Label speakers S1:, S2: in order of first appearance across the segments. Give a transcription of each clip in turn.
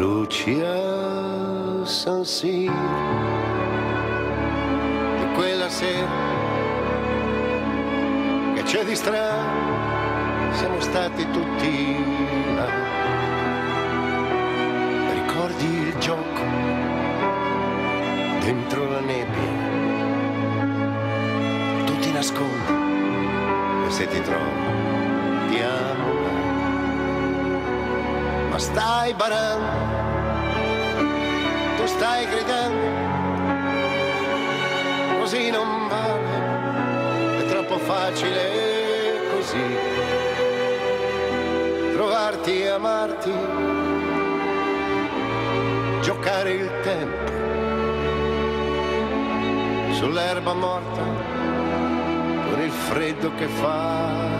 S1: Lucia San Siro. di quella sera che c'è di strano, siamo stati tutti là. Ricordi il gioco dentro la nebbia? Tu ti nascondi e se ti trovo ti amo stai barando, tu stai gridando, così non vale, è troppo facile così, trovarti e amarti, giocare il tempo sull'erba morta con il freddo che fa.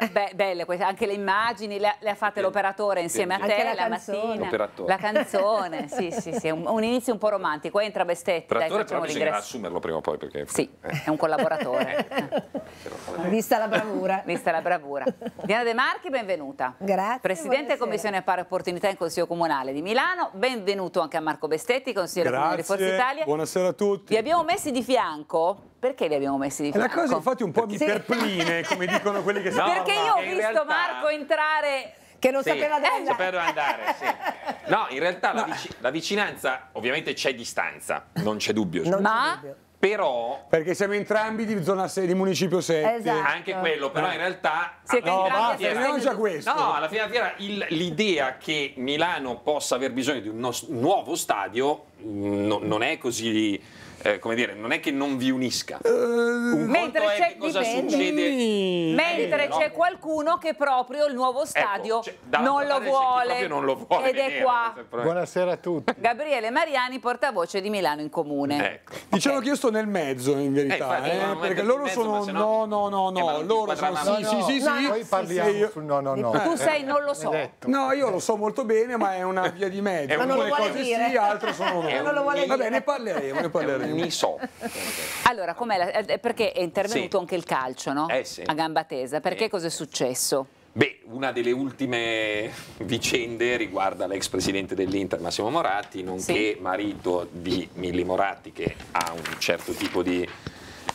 S2: Eh. be belle queste, anche le immagini, le, le ha fatte l'operatore insieme a te la, la mattina. La canzone, sì, sì, sì, un, un, inizio un po' romantico. Entra Bestetti, l'operatore dai, facciamo
S3: assumerlo prima o poi perché... Sì, eh. è un collaboratore.
S2: Vista la bravura. Vista la bravura. Diana De Marchi, benvenuta. Grazie. Presidente Commissione Pari Opportunità in Consiglio Comunale di Milano, benvenuto anche a Marco Bestetti, consigliere Grazie. di Forza Italia.
S4: Buonasera a tutti. Vi
S2: abbiamo messi di fianco perché li abbiamo messi di fianco? La cosa
S4: infatti un po' perché mi sì. perpline, come dicono quelli che
S3: no, No, perché io ho visto
S2: realtà... Marco entrare che non sì, sapeva dove eh, andare. Sapeva
S4: dove
S3: andare sì. No, in realtà no. La, vic la, vicinanza, ovviamente c'è distanza,
S4: non c'è dubbio. Non ma... Dubbio. Però... Perché siamo entrambi di zona 6, di municipio 7. Esatto. Anche quello, però in eh.
S3: realtà... Siete no, basta, non già questo. No, alla fine della fiera
S4: l'idea
S3: che Milano possa aver bisogno di un nuovo stadio mm, no, non è così eh, come dire, non è che non vi unisca. Eh,
S4: un
S3: mentre c'è, cosa dipende. succede.
S2: Mentre eh, no. c'è qualcuno che proprio il nuovo ecco, stadio ecco, non, lo vuole, non, lo vuole, Ed è qua.
S5: Buonasera a tutti.
S2: Gabriele Mariani, portavoce di Milano in Comune.
S4: Ecco. Diciamo okay. che io sto nel mezzo, in verità, eh, eh, perché loro mezzo, sono no, no, no, no, loro sono sì, sì, sì, sì. Poi parliamo sì, sul no, no, no. Tu sei non lo so. No, io lo so
S2: molto bene, ma è
S4: una via di mezzo. non Alcune cose sì, altro sono no. Va bene, ne parleremo, ne parleremo anni so.
S2: allora, la, eh, perché è intervenuto sì. anche il calcio, no? Eh sì. A gamba tesa. Perché eh. cosa è successo?
S3: Beh, una delle ultime vicende riguarda l'ex presidente dell'Inter Massimo Moratti, nonché sì. marito di Milli Moratti che ha un certo tipo di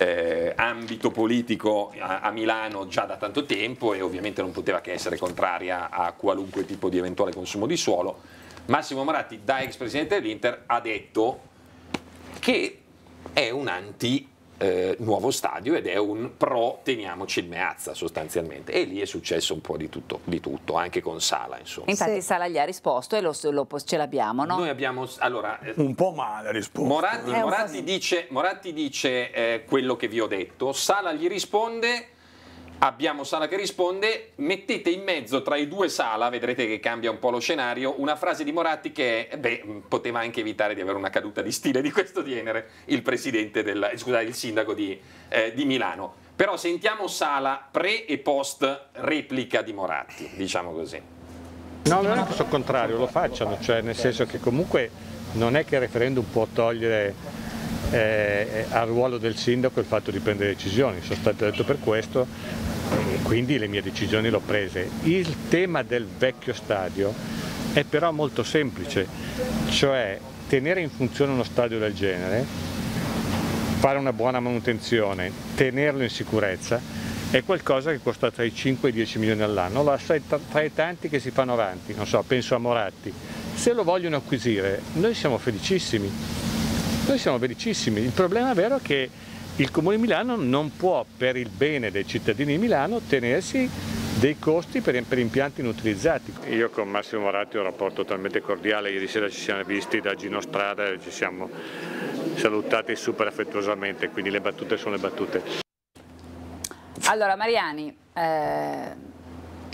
S3: eh, ambito politico a, a, Milano già da tanto tempo e ovviamente non poteva che essere contraria a qualunque tipo di eventuale consumo di suolo. Massimo Moratti, da ex presidente dell'Inter, ha detto che è un anti eh, nuovo stadio ed è un pro teniamoci il Meazza sostanzialmente e lì è successo un po' di tutto, di tutto anche con Sala insomma. Infatti
S2: sì. Sala gli ha risposto e lo, lo, ce l'abbiamo no? Noi
S4: abbiamo allora, eh, un po' male ha
S3: risposto Moratti, Moratti, dice, Moratti dice eh, quello che vi ho detto Sala gli risponde Abbiamo Sala che risponde, mettete in mezzo tra i due Sala, vedrete che cambia un po' lo scenario, una frase di Moratti che beh, poteva anche evitare di avere una caduta di stile di questo genere, il, del, eh, scusate, il sindaco di, eh, di, Milano. Però sentiamo Sala pre e post replica di Moratti, diciamo così.
S6: No, non è che sono contrario, lo facciano, cioè nel senso che comunque non è che il referendum può togliere eh, eh, al ruolo del sindaco il fatto di prendere decisioni, sono stato eletto per questo e quindi le mie decisioni le ho prese. Il tema del vecchio stadio è però molto semplice, cioè tenere in funzione uno stadio del genere, fare una buona manutenzione, tenerlo in sicurezza, è qualcosa che costa tra i 5 e i 10 milioni all'anno, lo tra i tanti che si fanno avanti, non so, penso a Moratti. Se lo vogliono acquisire, noi siamo felicissimi, noi siamo felicissimi, il problema vero è che il Comune di Milano non può, per il bene dei cittadini di Milano, tenersi dei costi per, impianti inutilizzati. Io con Massimo Moratti ho un rapporto talmente cordiale, ieri sera ci siamo visti da Gino Strada e ci siamo salutati super affettuosamente, quindi le battute sono le battute.
S2: Allora Mariani, eh,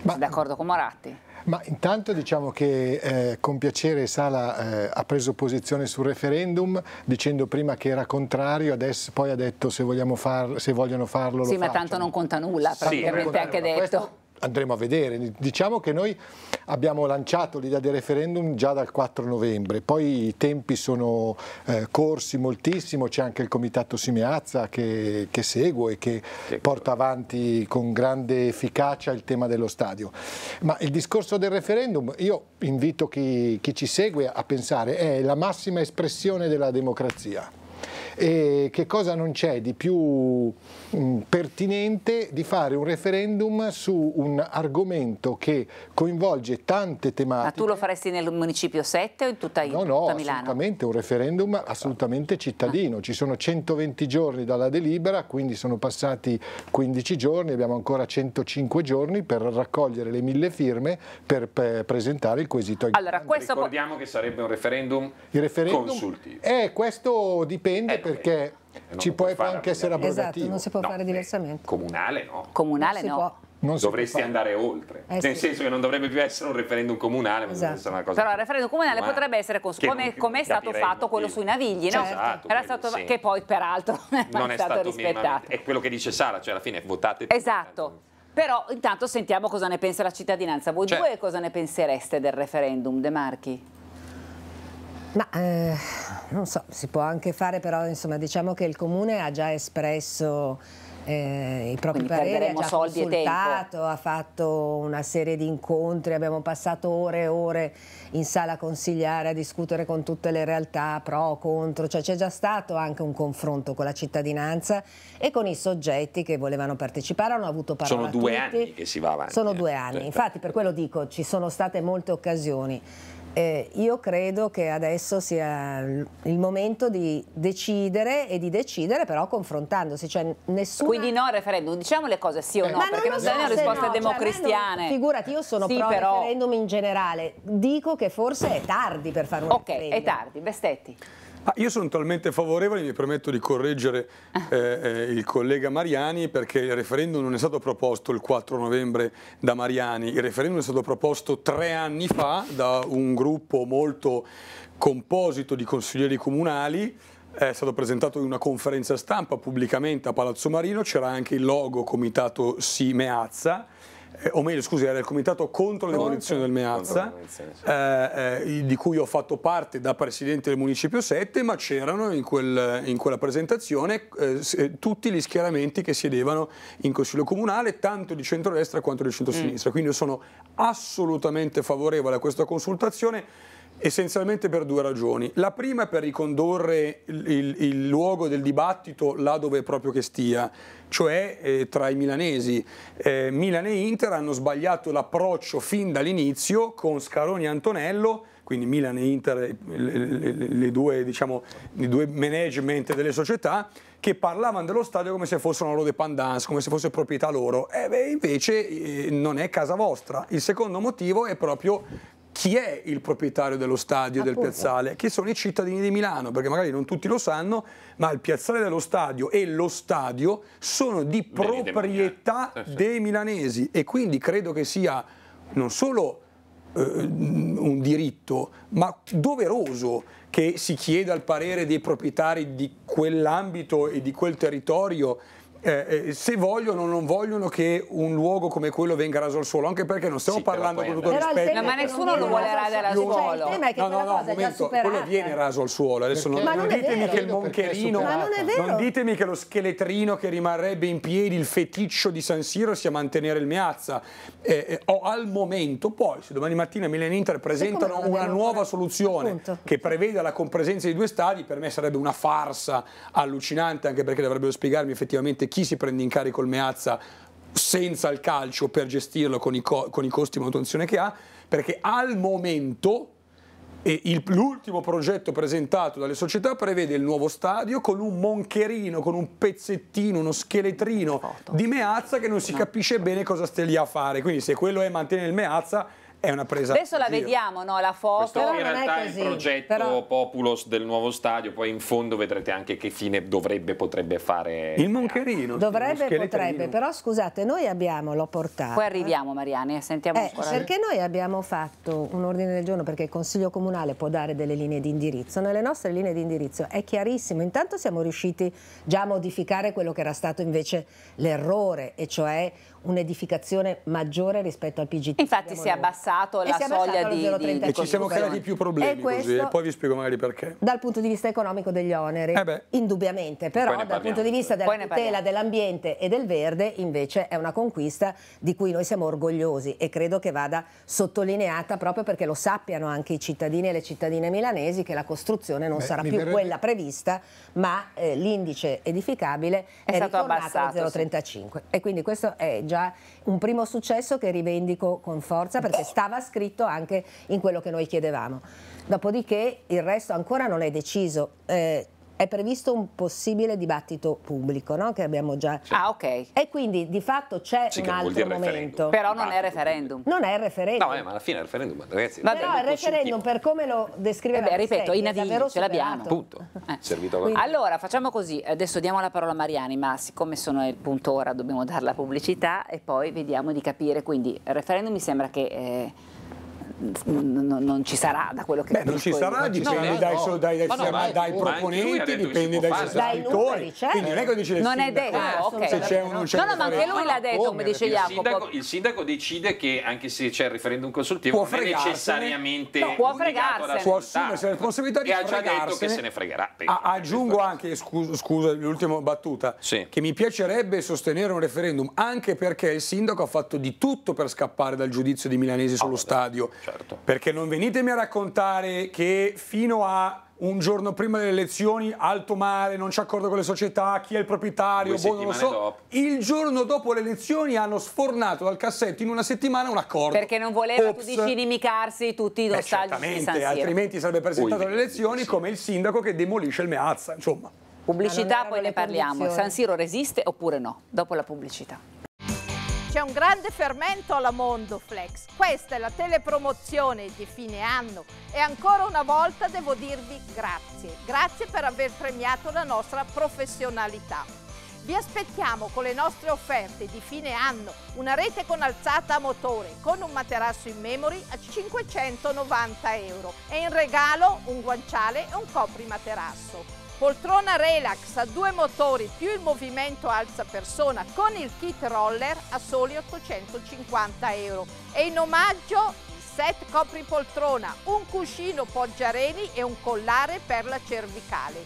S2: d'accordo con Moratti?
S5: Ma intanto diciamo che eh, con piacere Sala eh, ha preso posizione sul referendum dicendo prima che era contrario, adesso, poi ha detto se, far, se vogliono farlo sì, lo Sì, ma facciano.
S2: tanto non conta nulla, praticamente sì, anche detto.
S5: andremo a vedere. Diciamo che noi abbiamo lanciato l'idea del referendum già dal 4 novembre, poi i tempi sono eh, corsi moltissimo, c'è anche il comitato Simeazza che, che segue e che, porta avanti con grande efficacia il tema dello stadio. Ma il discorso del referendum, io invito chi, chi ci segue a pensare, è la massima espressione della democrazia. E che cosa non c'è di più mh, mm, pertinente di fare un referendum su un argomento che coinvolge tante tematiche. Ma tu lo
S2: faresti nel municipio 7 o in tutta, in no, no, Milano? No,
S5: assolutamente, un referendum assolutamente cittadino. Ci sono 120 giorni dalla delibera, quindi sono passati 15 giorni, abbiamo ancora 105 giorni per raccogliere le mille firme per, per presentare il quesito. Allora, questo
S3: Ricordiamo che sarebbe un referendum, il referendum consultivo.
S5: Eh, questo dipende. Eh, perché eh, ci può anche essere abrogativo. Esatto, non si può no, fare eh, diversamente. Comunale
S3: no. Comunale non no. Non dovresti andare oltre, eh, nel sì. senso che non dovrebbe più essere un referendum comunale, ma esatto. deve una cosa. Però il referendum comunale, comunale potrebbe
S2: essere cons- come, come è stato fatto quello sui navigli, no? Esatto, Era stato, sì. che poi peraltro non è, è stato, rispettato.
S3: È quello che dice Sara, cioè alla fine votate.
S2: Esatto. Però intanto sentiamo cosa ne pensa la cittadinanza. Voi cioè, due cosa ne pensereste del referendum, De Marchi?
S7: Ma eh, non so, si può anche fare però insomma diciamo che il comune ha già espresso eh, i propri pareri, ha già consultato, ha fatto una serie di incontri, abbiamo passato ore e ore in sala consigliare a discutere con tutte le realtà pro, contro, cioè c'è già stato anche un confronto con la cittadinanza e con i soggetti che volevano partecipare, hanno avuto parola Sono due tutti. anni che
S3: si va avanti. Sono eh. due anni, infatti
S7: per quello dico ci sono state molte occasioni eh, io credo che adesso sia il momento di decidere e di decidere però confrontandosi, cioè nessuna... Quindi
S2: no al referendum, diciamo le cose sì o eh,
S7: no, Ma perché non, non sono risposte cioè, no, cioè, democristiane. Cioè, non... figurati, io sono sì, pro però... referendum in generale, dico che forse è tardi per fare un okay, referendum. Ok, è tardi, Bestetti.
S4: Ma io sono talmente favorevole, mi permetto di correggere eh, eh, il collega Mariani perché il referendum non è stato proposto il 4 novembre da Mariani, il referendum è stato proposto tre anni fa da un gruppo molto composito di consiglieri comunali è stato presentato in una conferenza stampa pubblicamente a Palazzo Marino, c'era anche il logo comitato Si Meazza eh, o meglio scusi, era il comitato contro no, l'emolizione del Meazza, eh, eh, di cui ho fatto parte da presidente del Municipio 7, ma c'erano in, quel, in, quella presentazione eh, tutti gli schieramenti che siedevano in Consiglio Comunale, tanto di centrodestra quanto di centrosinistra, mm. quindi io sono assolutamente favorevole a questa consultazione Essenzialmente per due ragioni. La prima è per ricondurre il, il, il, luogo del dibattito là dove è proprio che stia, cioè eh, tra i milanesi. Eh, Milan e Inter hanno sbagliato l'approccio fin dall'inizio con Scaroni e Antonello, quindi Milan e Inter, eh, le, le, le due, diciamo, i due management delle società, che parlavano dello stadio come se fosse una loro dependance, come se fosse proprietà loro. E eh invece eh, non è casa vostra. Il secondo motivo è proprio chi è il proprietario dello stadio e del piazzale, che sono i cittadini di Milano, perché magari non tutti lo sanno, ma il piazzale dello stadio e lo stadio sono di proprietà eh, dei milanesi e quindi credo che sia non solo eh, un diritto, ma doveroso che si chieda il parere dei proprietari di quell'ambito e di quel territorio eh, eh, se vogliono o non vogliono che un luogo come quello venga raso al suolo, anche perché non stiamo sì, parlando con tutto rispetto. ma
S6: nessuno lo vuole radere
S2: al suolo. Cioè, il tema è che no, no, no, momento, quello viene
S4: raso al suolo. Adesso non, non, non ditemi che il moncherino, non, non ditemi che lo scheletrino che rimarrebbe in piedi, il feticcio di San Siro sia mantenere il Miazza. Eh, eh, o al momento, poi se domani mattina Milan Inter presentano una nuova fare? soluzione Appunto. che preveda la compresenza di due stadi, per me sarebbe una farsa allucinante, anche perché dovrebbero spiegarmi effettivamente chi chi si prende in carico il Meazza senza il calcio per gestirlo con i, co con i costi di manutenzione che ha, perché al momento l'ultimo progetto presentato dalle società prevede il nuovo stadio con un moncherino, con un pezzettino, uno scheletrino di Meazza che non si capisce bene cosa stia lì a fare. Quindi se quello è mantenere il Meazza è una presa Adesso la vediamo,
S2: no, la foto. però in realtà è così, il progetto però...
S3: Populus del nuovo stadio, poi in fondo vedrete anche che fine dovrebbe, potrebbe fare. Il
S4: moncherino.
S3: Dovrebbe, il potrebbe,
S7: però scusate, noi abbiamo, l'ho portato. Poi eh. arriviamo
S2: Mariani, eh, sentiamo eh, Perché
S7: noi abbiamo fatto un ordine del giorno, perché il Consiglio Comunale può dare delle linee di indirizzo, nelle nostre linee di indirizzo è chiarissimo, intanto siamo riusciti già a modificare quello che era stato invece l'errore, e cioè un'edificazione maggiore rispetto al PGT.
S2: Infatti si è abbassato la soglia di, di... E ci siamo creati più problemi e questo, così, e
S4: poi vi spiego magari perché.
S7: Dal punto di vista economico degli oneri, eh indubbiamente, però dal punto di vista della tutela dell'ambiente e del verde invece è una conquista di cui noi siamo orgogliosi e credo che vada sottolineata proprio perché lo sappiano anche i cittadini e le cittadine milanesi che la costruzione non Beh, sarà più verrebbe... quella prevista, ma eh, l'indice edificabile è, è stato abbassato a 0,35 sì. e quindi questo è già già un primo successo che rivendico con forza perché stava scritto anche in quello che noi chiedevamo. Dopodiché il resto ancora non è deciso. Eh, è previsto un possibile dibattito pubblico, no? che abbiamo già. Sì. Ah, ok. E quindi di fatto c'è sì,
S3: un altro momento. Però non è
S2: referendum. Non è referendum. No, eh,
S3: ma alla fine è referendum, ragazzi. Vabbè, però il
S2: referendum, per come lo descrive eh beh, ripeto, in avvio ce l'abbiamo.
S3: Punto. Eh. Servito quindi.
S2: Allora, facciamo così. Adesso diamo la parola a Mariani, ma siccome sono il punto ora, dobbiamo dare la pubblicità e poi vediamo di capire. Quindi, il referendum mi sembra che. Eh, non, non, ci sarà da quello che Beh, non ci sarà, dipende no, dai, no. dai, dai, no, dai, dai proponenti, dipende dai sostenitori. Quindi certo. non è che dice il non sindaco. È detto, ah, okay. se c'è uno, c'è no, no, ma anche lui l'ha detto, come dice Jacopo. Sindaco,
S3: il sindaco decide che anche se c'è il referendum consultivo può non è necessariamente no, può fregarsene. Può assumersi
S4: la responsabilità di e ha già detto che se ne
S3: fregherà. A,
S4: aggiungo anche, scusa, l'ultima battuta, sì. che mi piacerebbe sostenere un referendum anche perché il sindaco ha fatto di tutto per scappare dal giudizio di milanesi sullo ah, stadio. Cioè certo. Perché non venitemi a raccontare che fino a un giorno prima delle elezioni, alto mare, non c'è accordo con le società, chi è il proprietario, boh, non lo so. Dopo. Il giorno dopo le elezioni hanno sfornato dal cassetto in una settimana un accordo. Perché
S2: non voleva, Ops. tu dici, inimicarsi tutti i eh, dossaggi di San Siro. altrimenti
S4: sarebbe presentato alle elezioni sì. come il sindaco che demolisce il Meazza, insomma.
S2: Pubblicità, poi ne parliamo. San Siro resiste oppure no? Dopo la pubblicità.
S8: C'è un grande fermento alla Mondo Flex. Questa è la telepromozione di fine anno e ancora una volta devo dirvi grazie. Grazie per aver premiato la nostra professionalità. Vi aspettiamo con le nostre offerte di fine anno una rete con alzata a motore con un materasso in memory a 590 euro e in regalo un guanciale e un coprimaterasso. Poltrona Relax a due motori più il movimento alza persona con il kit roller a soli 850 euro e in omaggio set copri poltrona, un cuscino poggiareni e un collare per la cervicale.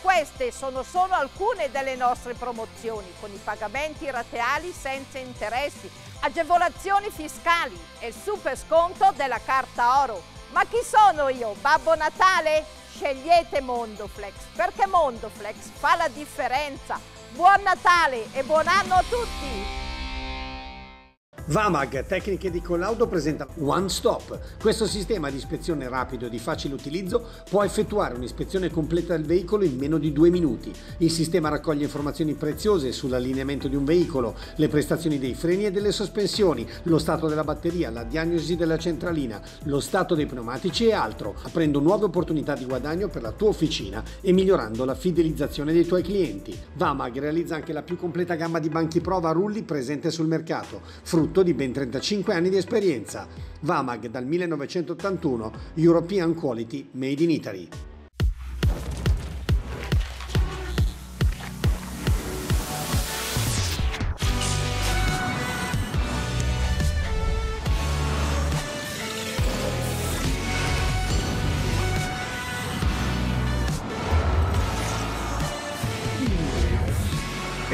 S8: Queste sono solo alcune delle nostre promozioni con i pagamenti rateali senza interessi, agevolazioni fiscali e il super sconto della carta oro. Ma chi sono io? Babbo Natale? scegliete Mondoflex, perché Mondoflex fa la differenza. Buon Natale e buon anno a tutti!
S9: Vamag Tecniche di Collaudo presenta One Stop. Questo sistema di ispezione rapido e di facile utilizzo può effettuare un'ispezione completa del veicolo in meno di due minuti. Il sistema raccoglie informazioni preziose sull'allineamento di un veicolo, le prestazioni dei freni e delle sospensioni, lo stato della batteria, la diagnosi della centralina, lo stato dei pneumatici e altro, aprendo nuove opportunità di guadagno per la tua officina e migliorando la fidelizzazione dei tuoi clienti. Vamag realizza anche la più completa gamma di banchi prova a rulli presente sul mercato, frutto esperto di ben 35 anni di esperienza. Vamag dal 1981, European Quality Made in Italy.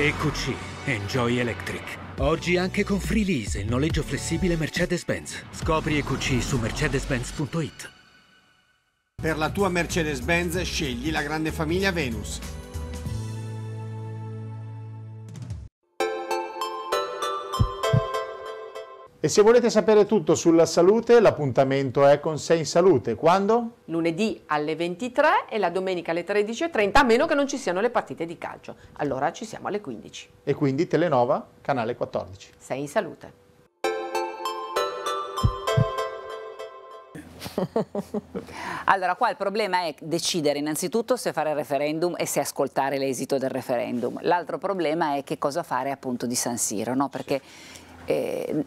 S1: Eccoci, Enjoy Electric. Oggi anche con Free Lease, il noleggio flessibile Mercedes-Benz. Scopri e QC su mercedes-benz.it.
S9: Per la tua Mercedes-Benz scegli la grande famiglia Venus.
S5: E se volete sapere tutto sulla salute, l'appuntamento è con Sei in Salute. Quando?
S8: Lunedì alle 23 e la domenica alle 13.30, a meno che non ci siano le partite di calcio. Allora ci siamo alle 15. E quindi Telenova, canale 14. Sei in Salute.
S2: allora, qua il problema è decidere innanzitutto se fare il referendum e se ascoltare l'esito del referendum. L'altro problema è che cosa fare appunto di San Siro, no? Perché... Eh,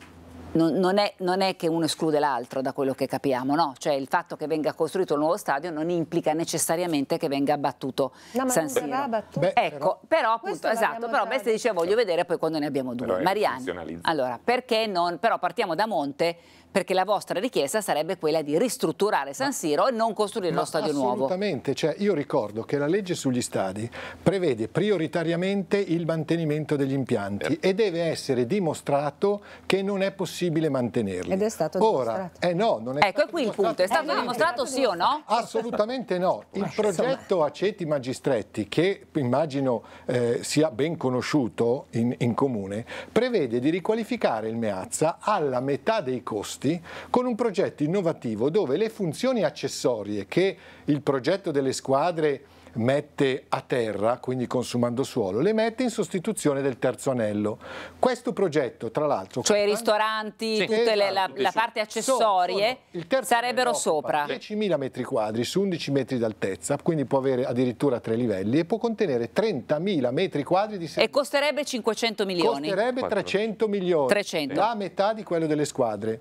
S2: non, non, è, non, è, che uno esclude l'altro da quello che capiamo, no? Cioè il fatto che venga costruito il nuovo stadio non implica necessariamente che venga abbattuto no, ma San Siro. Abbattuto. Beh, ecco, però, appunto, esatto, però Bessi diceva voglio vedere poi quando ne abbiamo due. Mariani, allora, perché non, però partiamo da Monte perché la vostra richiesta sarebbe quella di ristrutturare San Siro e non costruire lo stadio nuovo.
S5: Assolutamente, cioè, io ricordo che la legge sugli stadi prevede prioritariamente il mantenimento degli impianti eh. e deve essere dimostrato che non è possibile mantenerli. Ed è stato Ora, dimostrato. Eh no, non è ecco
S2: qui il punto, è stato eh, dimostrato sì o no? Assolutamente
S5: no. Il progetto Aceti Magistretti, che immagino eh, sia ben conosciuto in, in comune, prevede di riqualificare il Meazza alla metà dei costi costi con un progetto innovativo dove le funzioni accessorie che il progetto delle squadre mette a terra, quindi consumando suolo, le mette in sostituzione del terzo anello. Questo progetto, tra l'altro... Cioè i ristoranti, sì. tutta esatto, la, la, parte accessorie
S2: sono, sono, sarebbero sopra.
S5: 10.000 metri quadri su 11 metri d'altezza, quindi può avere addirittura tre livelli e può contenere 30.000 metri quadri di servizio.
S2: E costerebbe 500 milioni? Costerebbe 300
S5: milioni, 300. la metà di quello delle squadre.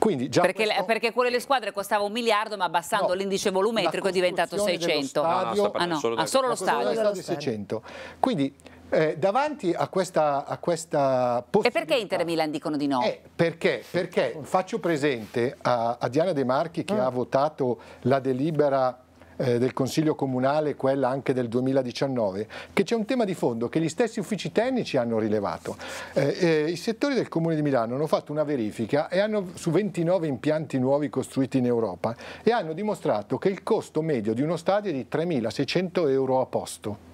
S5: Perché, questo...
S2: perché, quello delle squadre costava un miliardo, ma abbassando no, l'indice volumetrico è diventato 600. Stadio, no, no, ah, no, solo, ah, solo lo stadio. stadio 600.
S5: Quindi eh, davanti a questa, a questa, possibilità...
S2: E perché Inter e Milan dicono di no? Eh,
S5: perché, perché? faccio presente a, a, Diana De Marchi che mm. ha votato la delibera eh, del Consiglio Comunale, quella anche del 2019, che c'è un tema di fondo che gli stessi uffici tecnici hanno rilevato. Eh, eh, I settori del Comune di Milano hanno fatto una verifica e hanno, su 29 impianti nuovi costruiti in Europa e hanno dimostrato che il costo medio di uno stadio è di 3.600 euro a posto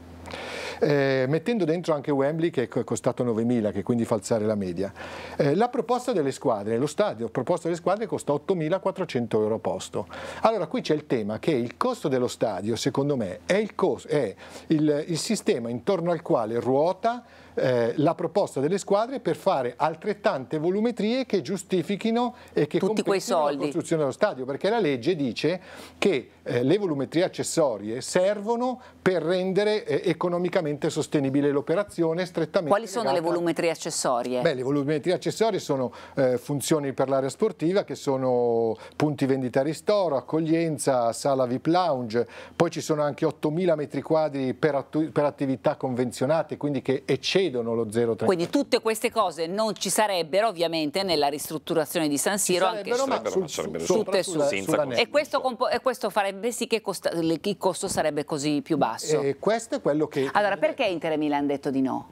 S5: eh, mettendo dentro anche Wembley che è costato 9.000, che quindi fa alzare la media. Eh, la proposta delle squadre, lo stadio proposta delle squadre costa 8.400 euro posto. Allora qui c'è il tema che il costo dello stadio, secondo me, è il, costo, è il, il sistema intorno al quale ruota eh, la proposta delle squadre per fare altrettante volumetrie che giustifichino e che Tutti compensino la costruzione dello stadio, perché la legge dice che eh, le volumetrie accessorie servono per rendere eh, economicamente sostenibile l'operazione strettamente Quali sono legata... le
S2: volumetrie accessorie? Beh,
S5: le volumetrie accessorie sono eh, funzioni per l'area sportiva che sono punti vendita ristoro, accoglienza, sala VIP lounge, poi ci sono anche 8.000 metri quadri per, attu... per attività convenzionate, quindi che eccedono lo 0,3. Quindi
S2: tutte queste cose non ci sarebbero ovviamente nella ristrutturazione di San Siro, anche ma sul, ma sarebbero, su, sarebbero, su, su, su, su, su, su, su, su, e questo farebbe farebbe sì che costa, il costo sarebbe così più basso. E eh,
S5: questo è quello
S4: che...
S2: Allora, perché Inter Milan ha detto di no?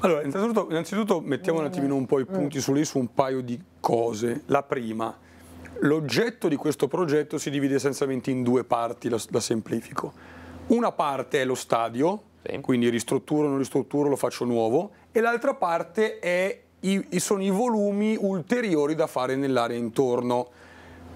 S4: Allora, innanzitutto, innanzitutto mettiamo un attimino un po' i punti su lì su un paio di cose. La prima, l'oggetto di questo progetto si divide essenzialmente in due parti, la, la semplifico. Una parte è lo stadio, sì. quindi ristrutturo, non ristrutturo, lo faccio nuovo, e l'altra parte è, i, sono i volumi ulteriori da fare nell'area intorno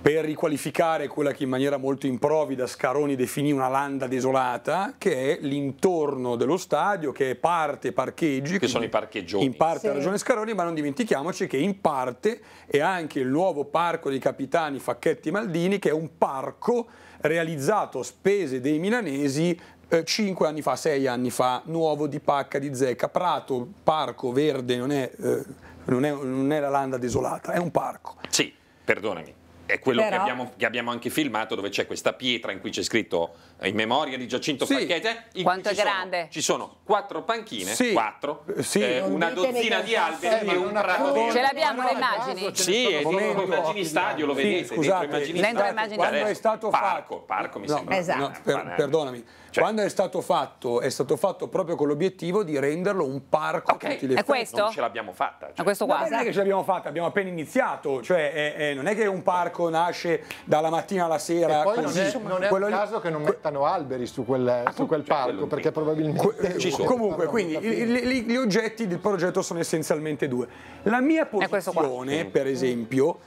S4: per riqualificare quella che in maniera molto improvvida Scaroni definì una landa desolata, che è l'intorno dello stadio, che è parte parcheggi. Che sono i parcheggioni. In parte sì. ha ragione Scaroni, ma non dimentichiamoci che in parte è anche il nuovo parco dei capitani Facchetti Maldini, che è un parco realizzato a spese dei milanesi 5 eh, anni fa, 6 anni fa, nuovo di pacca di zecca, prato, parco verde, non è, eh, non, è, non è la landa desolata, è un parco.
S3: Sì, perdonami è quello che abbiamo, che abbiamo, anche filmato dove c'è questa pietra in cui c'è scritto eh, in memoria di Giacinto sì. Falchete. Eh, Quanto è grande? Sono, ci sono quattro panchine, sì. quattro, sì. Eh, una dozzina di alberi eh, e un prato Ce l'abbiamo le immagini? Sì, è dentro immagini stadio, lo vedete, scusate, dentro
S5: immagini dentro stadio. Quando è stato fatto... Parco, mi sembra. Esatto.
S4: perdonami. Cioè. Quando è stato fatto, è stato fatto proprio con l'obiettivo di renderlo un parco okay. a tutti gli questo? Non ce
S3: l'abbiamo fatta. Cioè.
S4: Questo qua. non è che ce l'abbiamo fatta, abbiamo appena iniziato. Cioè, è, è, non è che un parco nasce dalla mattina alla sera. E poi così. non è, non è un caso
S5: lì, che non scattano alberi su quel, ah, su quel cioè, parco perché probabilmente ci sono. Comunque,
S4: quindi gli, gli oggetti del progetto sono essenzialmente due. La mia posizione, mm. per esempio,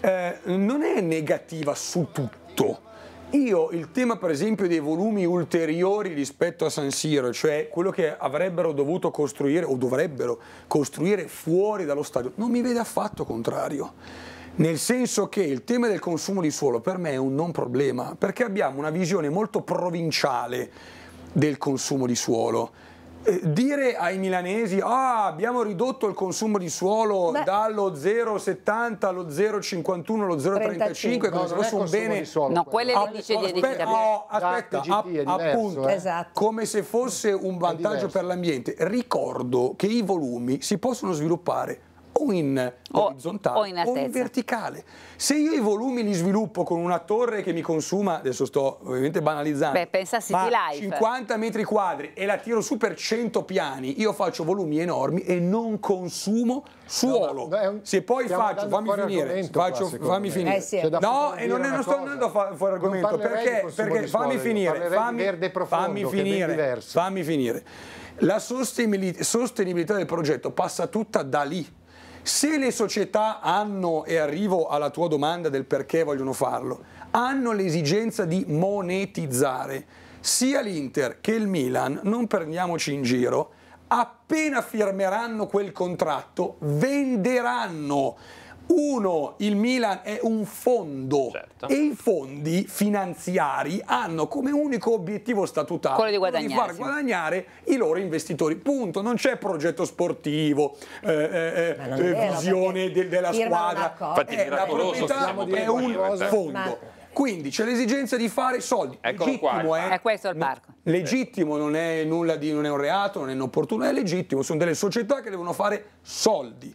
S4: eh, non è negativa su tutto. Io il tema per esempio dei volumi ulteriori rispetto a San Siro, cioè quello che avrebbero dovuto costruire o dovrebbero costruire fuori dallo stadio, non mi vede affatto contrario nel senso che il tema del consumo di suolo per me è un non problema, perché abbiamo una visione molto provinciale del consumo di suolo. Eh, dire ai milanesi ah, abbiamo ridotto il consumo di suolo Beh, dallo 0,70 allo 0,51 allo 0,35 come se fosse un bene suolo, no, quello esatto. è l'indice di
S2: edificabilità oh, aspetta, aspetta PGT, diverso, eh. appunto eh? esatto.
S4: come se fosse un vantaggio per l'ambiente ricordo che i volumi si possono sviluppare o in o, orizzontale o in, o in, verticale. Se io i volumi li sviluppo con una torre che mi consuma, adesso sto ovviamente banalizzando, Beh, pensa a City Life. 50 metri quadri e la tiro su per 100 piani, io faccio volumi enormi e non consumo suolo. No, un... Se poi faccio, fammi finire, faccio, qua, fammi finire. Eh, sì. No, e non, non sto andando fa, fuori argomento, perché, perché fammi finire, fammi, profondo, fammi finire, fammi finire. La sostenibilità del progetto passa tutta da lì se le società hanno, e arrivo alla tua domanda del perché vogliono farlo, hanno l'esigenza di monetizzare, sia l'Inter che il Milan, non prendiamoci in giro, appena firmeranno quel contratto, venderanno uno, il Milan è un fondo certo. e i fondi finanziari hanno come unico obiettivo statutario quello di, di, far guadagnare i loro investitori. Punto, non c'è progetto sportivo, eh, eh, eh, eh visione de della squadra. Eh, Infatti, è, la proprietà è un fondo. Ma... Quindi c'è l'esigenza di fare soldi. legittimo qua. È, eh? è
S2: questo il parco.
S4: Legittimo non è nulla di non è un reato, non è inopportuno, è legittimo, sono delle società che devono fare soldi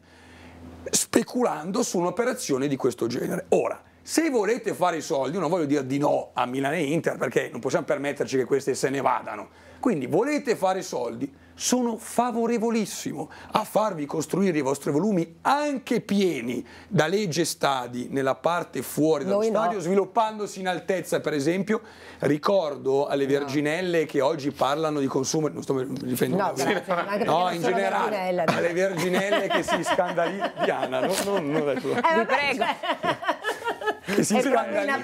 S4: speculando su un'operazione di questo genere. Ora, se volete fare i soldi, non voglio dire di no a Milano e Inter perché non possiamo permetterci che queste se ne vadano, quindi volete fare i soldi, sono favorevolissimo a farvi costruire i vostri volumi anche pieni da legge stadi nella parte fuori dallo Noi stadio, no. sviluppandosi in altezza per esempio. Ricordo alle no. verginelle che oggi parlano di consumo, non sto difendendo no, grazie, no in generale, alle verginelle che si scandalizzano, Diana, non, non, non, eh, Vi
S2: prego. che si scandalizzano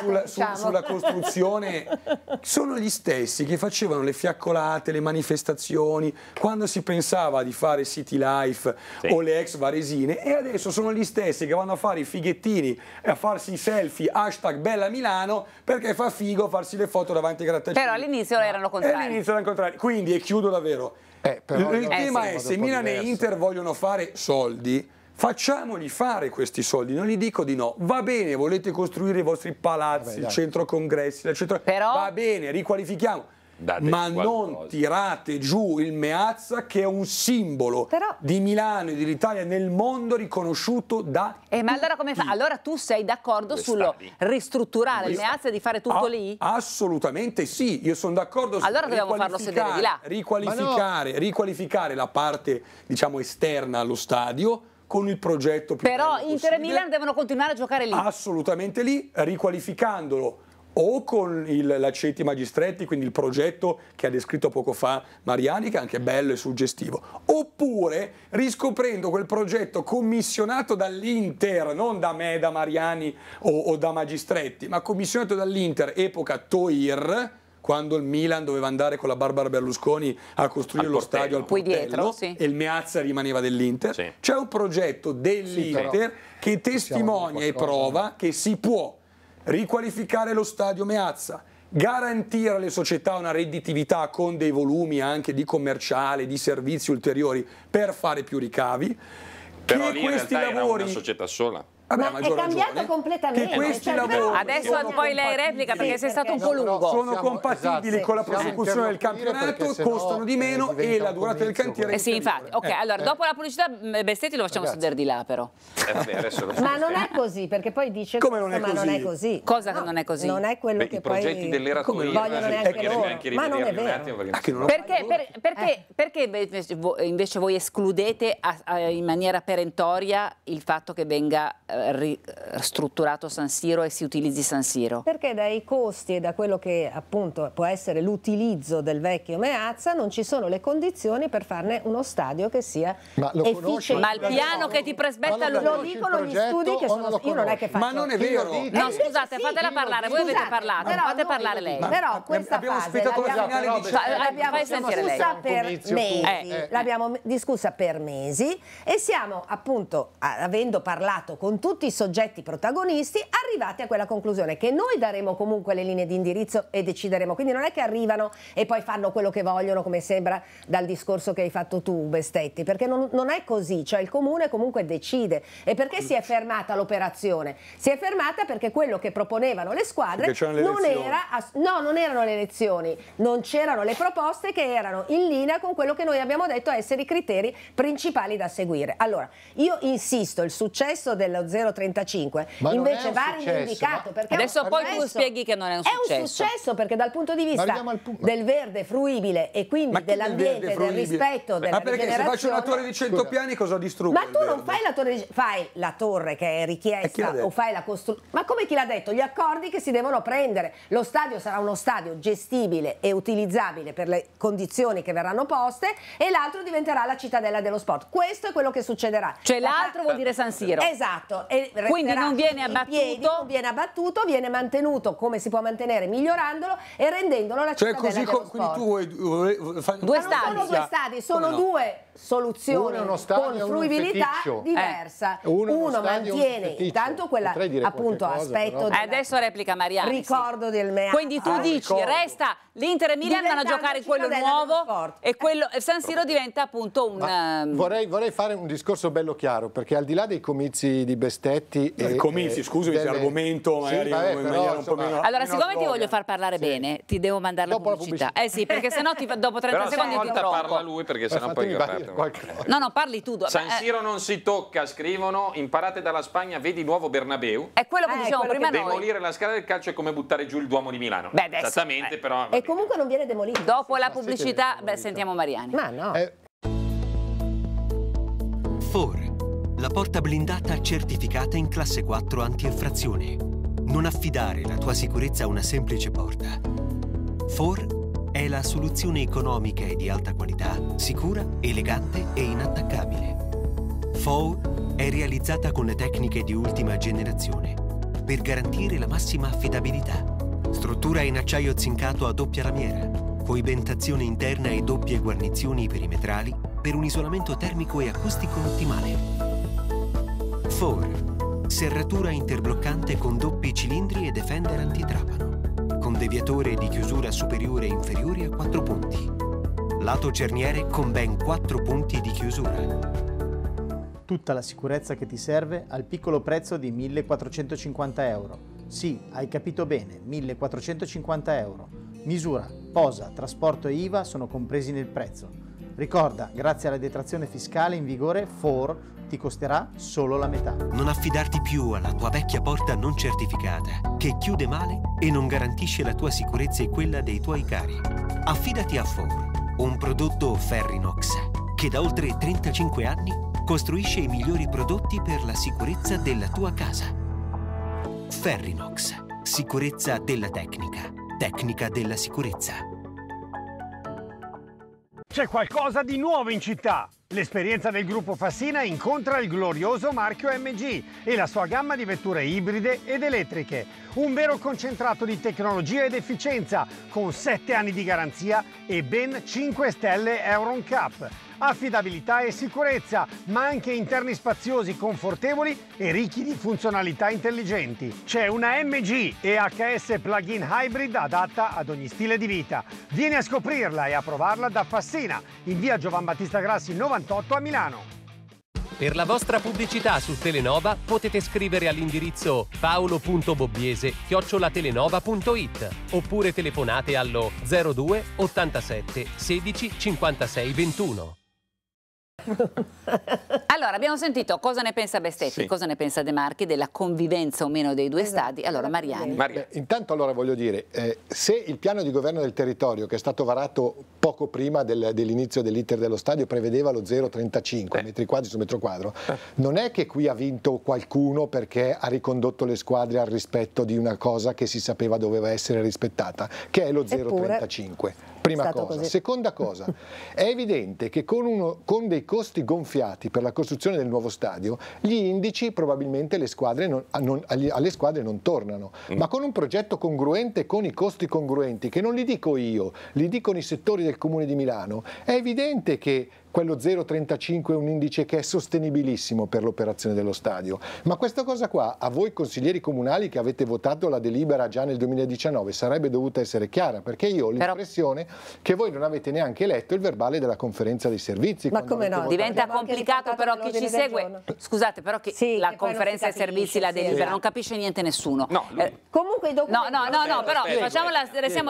S4: sulla, diciamo. sulla costruzione sono gli stessi che facevano le fiaccolate, le manifestazioni, quando si pensava di fare City Life sì. o le ex varesine e adesso sono gli stessi che vanno a fare i fighettini e a farsi i selfie, hashtag Bella Milano, perché fa figo farsi le foto davanti ai grattacieli. Però
S2: all'inizio erano contrari. All'inizio
S4: erano contrari. Quindi, e chiudo davvero, eh, però, il eh, tema sì, è se Milan diverso. e Inter vogliono fare soldi, facciamogli fare questi soldi, non gli dico di no. Va bene, volete costruire i vostri palazzi, Vabbè, il centro congressi, centro... Però... va bene, riqualifichiamo. Date ma non tirate giù il Meazza che è un simbolo Però... di Milano e dell'Italia nel mondo riconosciuto da
S2: eh, ma allora come fa? Allora tu sei d'accordo sullo
S4: ristrutturare
S2: il Meazza e di fare ah, tutto ah, lì?
S4: Assolutamente sì, io sono d'accordo Allora dobbiamo farlo sedere di là. Riqualificare, no. riqualificare la parte diciamo esterna allo stadio con il progetto più Però Inter e Milan
S2: devono continuare a giocare lì.
S4: Assolutamente lì, riqualificandolo o con il Magistretti, quindi il progetto che ha descritto poco fa Mariani, che è anche bello e suggestivo, oppure riscoprendo quel progetto commissionato dall'Inter, non da me, da Mariani o, o da Magistretti, ma commissionato dall'Inter epoca Toir, quando il Milan doveva andare con la Barbara Berlusconi a costruire al lo portello. stadio al Portello dietro, sì. e il Meazza rimaneva dell'Inter. Sì. C'è un progetto dell'Inter sì, che testimonia e prova che si può riqualificare lo stadio Meazza, garantire alle società una redditività con dei volumi anche di commerciale, di servizi ulteriori per fare più ricavi. Però che lì in lavori... era una
S3: società sola Vabbè, ma è cambiato
S7: completamente. Che cioè, adesso poi lei
S2: replica perché sei stato un po' lungo.
S4: Sono
S7: siamo, compatibili
S3: esatto, con la prosecuzione del campionato, costano di eh, meno e la durata del cantiere. Eh sì,
S2: infatti. Ok, eh, allora eh. dopo la pubblicità Bestetti lo facciamo sedere di là però.
S3: Eh, vabbè, ma
S2: non
S7: è così perché poi dice Come non è ma così? non è così. Cosa
S2: no, che non è così? Non è quello Beh, che i poi progetti dell'era Come vogliono eh, neanche
S3: loro. Ma non è vero. Ah,
S2: perché eh. invece voi escludete in maniera perentoria il fatto che venga eh, ristrutturato San Siro e si utilizzi San Siro?
S7: Perché dai costi e da quello che appunto può essere l'utilizzo del vecchio Meazza non ci sono le condizioni per farne uno stadio che sia ma efficiente. Ma il piano
S2: che ti presbetta lo, lo dicono gli studi che sono... Io non è che faccio... Ma non è vero! No, scusate, fatela parlare, voi avete parlato, però, fate parlare lei. Però questa abbiamo fase l'abbiamo discussa per mesi,
S7: l'abbiamo discussa eh, eh. per mesi e siamo appunto, avendo parlato con tutti i soggetti protagonisti, arrivati a quella conclusione che noi daremo comunque le linee di indirizzo e decideremo. Quindi non è che arrivano e poi fanno quello che vogliono, come sembra dal discorso che hai fatto tu, Bestetti, perché non, non è così, cioè il comune comunque decide. E perché si è fermata l'operazione? Si è fermata perché quello che proponevano le squadre le non, era, no, non erano le elezioni, non c'erano le proposte che erano in linea con quello che noi abbiamo detto essere i criteri principali da seguire. Allora, io insisto, il successo dello 0,35 Ma invece va rivendicato perché adesso poi tu spieghi
S2: che non è un successo è un successo
S7: perché dal punto di vista del verde fruibile e quindi dell'ambiente del rispetto della Ma perché se faccio una torre
S4: di 100 Scusa. piani cosa distruggo? Ma tu non
S7: fai la torre di... fai la torre che è richiesta o fai la costruzione ma come chi l'ha detto? Gli accordi che si devono prendere lo stadio sarà uno stadio gestibile e utilizzabile per le condizioni che verranno poste e l'altro diventerà la cittadella dello sport questo è quello che succederà cioè l'altro vuol dire San Siro esatto e quindi non viene abbattuto. Piedi, non viene abbattuto, viene mantenuto come si può mantenere migliorandolo e rendendolo la cioè, cittadella cioè così dello Quindi tu
S4: vuoi, vuoi,
S9: vuoi due stadi. sono due stadi, sono no? due
S7: soluzioni con fruibilità
S9: diversa.
S2: Eh. Uno, uno mantiene
S7: un intanto quella appunto aspetto cosa, però... Eh,
S2: adesso replica Mariani. Ricordo del Meazza. Quindi tu ah, dici ricordo. resta l'Inter e Milan vanno a giocare quello nuovo e quello eh. San Siro diventa appunto un ehm,
S5: vorrei, vorrei fare un discorso bello chiaro perché al di là dei comizi di Bessarabia Bestetti e il Comizi, scusami delle... se argomento magari sì, vabbè, in maniera però, un po' meno
S2: Allora, siccome ti voglio far parlare sì. bene, ti devo mandare la dopo la pubblicità. Eh sì, perché sennò ti, fa, dopo 30 però secondi ti troppo.
S3: parla lui perché sennò poi io
S2: No, no, parli tu. San eh.
S3: Siro non si tocca, scrivono, imparate dalla Spagna, vedi nuovo Bernabeu.
S2: È quello che eh, dicevamo prima che... noi. Demolire
S3: la scala del calcio è come buttare giù il Duomo di Milano. Beh, adesso, Esattamente, eh. però... E
S2: comunque non viene demolito. Dopo la pubblicità, beh, sentiamo Mariani. Ma no.
S1: Eh. Four. La porta blindata certificata in classe 4 anti-effrazione. Non affidare la tua sicurezza a una semplice porta. FOR è la soluzione economica e di alta qualità, sicura, elegante e inattaccabile. FOR è realizzata con le tecniche di ultima generazione per garantire la massima affidabilità. Struttura in acciaio zincato a doppia ramiera, coibentazione interna e doppie guarnizioni perimetrali per un isolamento termico e acustico ottimale. 4. Serratura interbloccante con doppi cilindri e defender antitrapano, con deviatore di chiusura superiore e inferiore a 4 punti. Lato cerniere con ben 4 punti di chiusura. Tutta la
S9: sicurezza che ti serve al piccolo prezzo di 1450 euro. Sì, hai capito bene, 1450 euro. Misura, posa, trasporto e IVA sono compresi nel prezzo. Ricorda, grazie alla detrazione fiscale in vigore, FOR ti costerà
S1: solo la metà. Non affidarti più alla tua vecchia porta non certificata, che chiude male e non garantisce la tua sicurezza e quella dei tuoi cari. Affidati a For, un prodotto Ferrinox, che da oltre 35 anni costruisce i migliori prodotti per la sicurezza della tua casa. Ferrinox, sicurezza della tecnica, tecnica della sicurezza.
S9: C'è qualcosa di nuovo in città! L'esperienza del gruppo Fassina incontra il glorioso marchio MG e la sua gamma di vetture ibride ed elettriche. Un vero concentrato di tecnologia ed efficienza, con 7 anni di garanzia e ben 5 stelle Euron Cup affidabilità e sicurezza, ma anche interni spaziosi, confortevoli e ricchi di funzionalità intelligenti. C'è una MG EHS plug-in hybrid adatta ad ogni stile di vita. Vieni a scoprirla e a provarla da Fassina, in via Giovan Battista Grassi 98 a Milano.
S10: Per la vostra pubblicità su Telenova potete scrivere all'indirizzo paolo.bobbiese chiocciolatelenova.it oppure telefonate allo 02 87 16 56 21
S2: allora, abbiamo sentito cosa ne pensa Bestetti, sì. cosa ne pensa De Marchi della convivenza o meno dei due esatto. stati. Allora, esatto. Mariani.
S10: Beh,
S5: intanto allora voglio dire, eh, se il piano di governo del territorio che è stato varato poco prima del, dell'inizio dell'iter dello stadio prevedeva lo 0,35 eh. metri quadri su metro quadro, eh. non è che qui ha vinto qualcuno perché ha ricondotto le squadre al rispetto di una cosa che si sapeva doveva essere rispettata, che è lo 0,35 prima cosa. Così. Seconda cosa, è evidente che con, uno, con, dei costi gonfiati per la costruzione del nuovo stadio, gli indici probabilmente le squadre non, non, alle squadre non tornano, mm. ma con un progetto congruente con i costi congruenti, che non li dico io, li dicono i settori del Comune di Milano, è evidente che quello 0,35 è un indice che è sostenibilissimo per l'operazione dello stadio. Ma questa cosa qua a voi consiglieri comunali che avete votato la delibera già nel 2019 sarebbe dovuta essere chiara perché io ho l'impressione però... che voi non avete neanche letto il verbale della conferenza dei servizi. Ma come no? Diventa
S2: complicato però chi ci segue. Scusate però che sì, la che conferenza dei servizi, la delibera, sì. non capisce niente nessuno. No, lui... eh, Comunque i documenti... No, no, no, no però facciamola,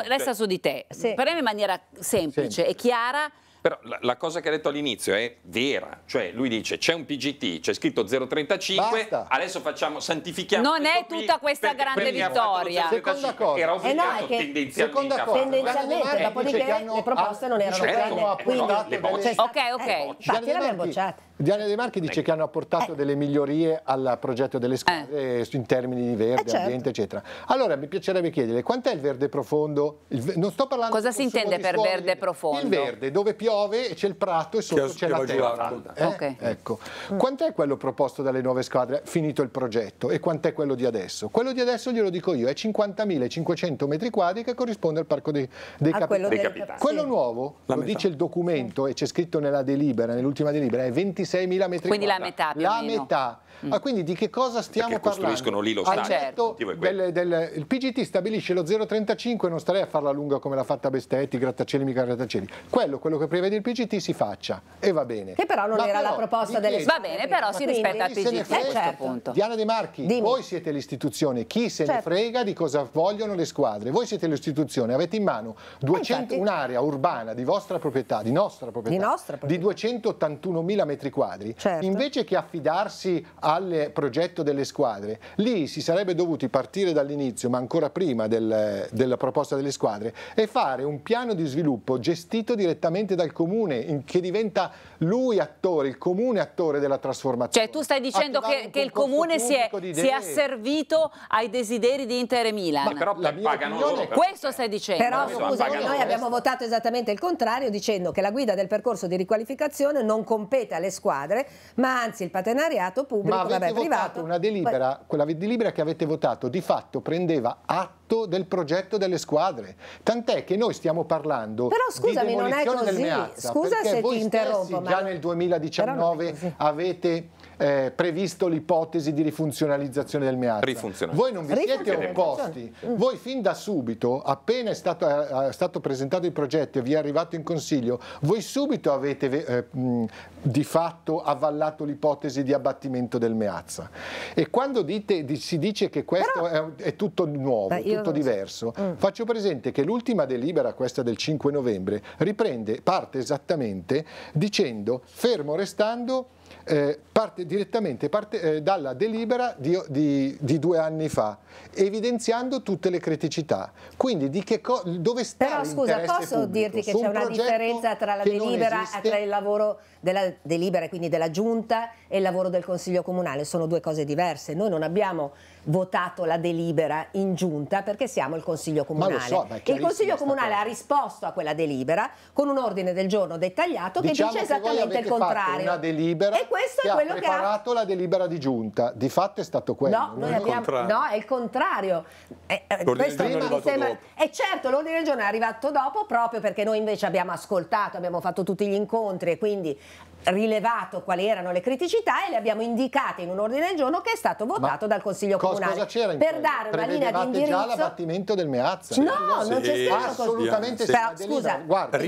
S2: resta su di te. Sì. me in maniera semplice e chiara
S3: però la, la cosa che ha detto all'inizio è vera, cioè lui dice c'è un PGT, c'è scritto 035, Basta. adesso facciamo, santifichiamo. Non
S2: è tutta questa grande vittoria. Seconda cosa. Era obbligato eh no, tendenzialmente. Seconda cosa. Tendenzialmente, dopodiché hanno, le proposte non erano certo, belle. Quindi, le bocce. Ok, ok. Eh, Infatti l'abbiamo bocciata.
S5: Diana De Marchi dice che hanno apportato eh. delle migliorie al progetto delle scuole eh. in termini di verde, certo. ambiente, eccetera. Allora mi piacerebbe chiederle quant'è il verde profondo? Il, non
S2: sto parlando Cosa si intende per verde profondo? Il verde
S5: dove piove e c'è il prato e sotto c'è la terra. Eh? Okay. Ecco. Quant'è quello proposto dalle nuove squadre, finito il progetto, e quant'è quello di adesso? Quello di adesso glielo dico io, è 50.500 metri quadri che corrisponde al parco dei, dei capitani. Quello, dei capitani. quello sì. nuovo, la lo metà. dice il documento e c'è scritto nella delibera, nell'ultima delibera, è 26.000 metri quindi quadri. Quindi la metà La meno. metà. Mm. Ah, quindi di che cosa stiamo Perché parlando? costruiscono lì lo stadio. Certo. Del, del, il PGT stabilisce lo 0,35, non starei a farla lunga come l'ha fatta Bestetti, Grattacieli, mica Grattacieli. Quello, quello che prevede il PGT si faccia e va bene. Che però non quella era la proposta delle Va bene, però si rispetta al PG. Eh, certo. certo. Diana De Marchi, Dimmi. voi siete l'istituzione, chi se certo. ne frega di cosa vogliono le squadre? Voi siete l'istituzione, avete in mano 200, eh, un'area urbana di vostra proprietà, di nostra proprietà, di, nostra proprietà. di 281.000 metri quadri. Certo. Invece che affidarsi al progetto delle squadre, lì si sarebbe dovuti partire dall'inizio, ma ancora prima del, della proposta delle squadre, e fare un piano di sviluppo gestito direttamente dal comune, che diventa lui attore, il comune attore della trasformazione. Cioè tu
S2: stai dicendo che, che, il comune si è, si è, asservito ai desideri di Inter e Milan. Ma però per pagano loro. Questo stai dicendo. Però scusa, noi abbiamo votato esattamente il contrario
S7: dicendo che la guida del percorso di riqualificazione non compete alle squadre, ma anzi il patenariato pubblico, ma vabbè, privato.
S5: una delibera, quella delibera che avete votato di fatto prendeva atto del progetto delle squadre. Tant'è che noi stiamo parlando Però scusami, non è così. Meazza, Scusa se ti interrompo, ma già nel 2019 avete eh, previsto l'ipotesi di rifunzionalizzazione del Meazza. Miazza. Voi non vi siete opposti. Mm. Voi fin da subito, appena è stato, eh, è stato, presentato il progetto e vi è arrivato in consiglio, voi subito avete eh, mh, di fatto avvallato l'ipotesi di abbattimento del Meazza. E quando dite, di, si dice che questo Però, è, è, tutto nuovo, è tutto diverso, mm. faccio presente che l'ultima delibera, questa del 5 novembre, riprende, parte esattamente dicendo fermo restando eh, parte direttamente parte, eh, dalla delibera di, di, di, due anni fa, evidenziando tutte le criticità. Quindi di che co- dove sta Però scusa, posso pubblico? dirti che Su c'è un una differenza tra la delibera,
S7: tra il lavoro della delibera, quindi della giunta, e il lavoro del Consiglio Comunale, sono due cose diverse. Noi non abbiamo votato la delibera in giunta perché siamo il Consiglio Comunale. Ma So, il Consiglio Comunale ha risposto a quella delibera con un ordine del giorno dettagliato diciamo che dice che esattamente il contrario. Una delibera e questo è quello ha che ha preparato
S5: la delibera di giunta. Di fatto è stato quello. No, noi abbiamo... no
S7: è il contrario. Eh,
S5: eh, questo è sembra... E
S7: eh, certo, l'ordine del giorno è arrivato dopo proprio perché noi invece abbiamo ascoltato, abbiamo fatto tutti gli incontri e quindi rilevato quali erano le criticità e le abbiamo indicate in un ordine del giorno che è stato votato Ma
S5: dal Consiglio cosa, Comunale. Cosa c'era in per quello? dare una linea di indirizzo già l'abbattimento del Meazza. No, no non c'è stato assolutamente sì. Però, scusa, guarda,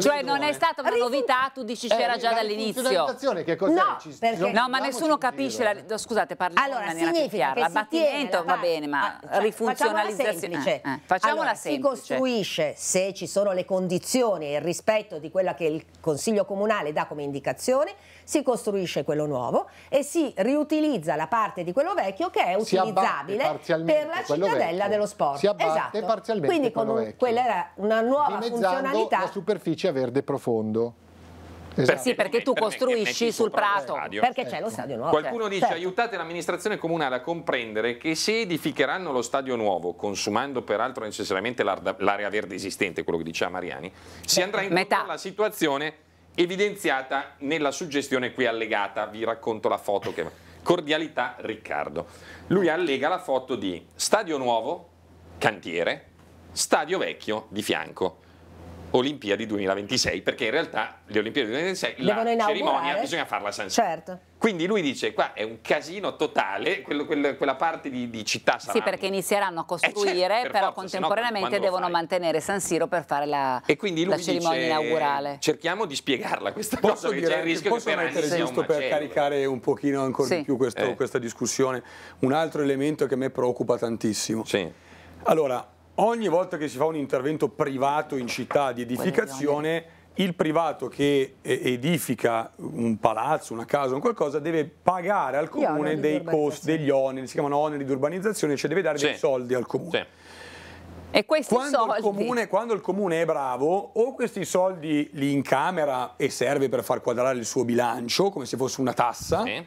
S5: cioè non
S2: è stata una novità, tu dici c'era eh, già dall'inizio. Che cos'è? No, perché... no, ma nessuno capisce, la... Eh. scusate, parliamo allora, in maniera più chiara. L'abbattimento va bene, ma cioè, rifunzionalizzazione.
S7: Facciamola semplice. Eh, eh. Facciamola allora, semplice. Si costruisce se ci sono le condizioni e il rispetto di quella che il Consiglio Comunale dà come indicazione, si costruisce quello nuovo e si riutilizza la parte di quello vecchio che è utilizzabile per la cittadella dello sport. Si abbatte esatto. parzialmente Quindi con un, quella era una nuova funzionalità. la
S5: superficie a verde profondo.
S2: Esatto. Sì, perché tu costruisci sul prato,
S7: perché c'è lo ecco. stadio
S2: nuovo. Qualcuno dice certo.
S3: aiutate l'amministrazione comunale a comprendere che se edificheranno lo stadio nuovo, consumando peraltro necessariamente l'area verde esistente, quello che diceva Mariani, si andrà incontro alla situazione evidenziata nella suggestione qui allegata, vi racconto la foto che... Cordialità Riccardo. Lui allega la foto di stadio nuovo, cantiere, stadio vecchio di fianco. Olimpiadi 2026, perché in realtà le Olimpiadi 2026 Devono la cerimonia bisogna farla a San Siro. Certo. Quindi lui dice qua è un casino totale, quello, quel, quella parte di, di città sarà... Sì, perché
S2: inizieranno a eh, costruire, certo, per però forza, contemporaneamente devono mantenere San Siro per fare la, e quindi lui la cerimonia dice, inaugurale.
S4: Cerchiamo di spiegarla questa posso cosa, dire, c'è il rischio posso che per mettere anni giusto per cioè, caricare un pochino ancora sì. di più questo, eh. questa discussione, un altro elemento che a me preoccupa tantissimo. Sì. Allora, ogni volta che si fa un intervento privato in città di edificazione il privato che eh, edifica un palazzo, una casa, un qualcosa, deve pagare al comune dei costi, degli oneri, si chiamano oneri di urbanizzazione, cioè deve dare sì. dei soldi al comune. Sì.
S2: E questi quando soldi? Il comune,
S4: quando il comune è bravo, o questi soldi li incamera e serve per far quadrare il suo bilancio, come se fosse una tassa, sì.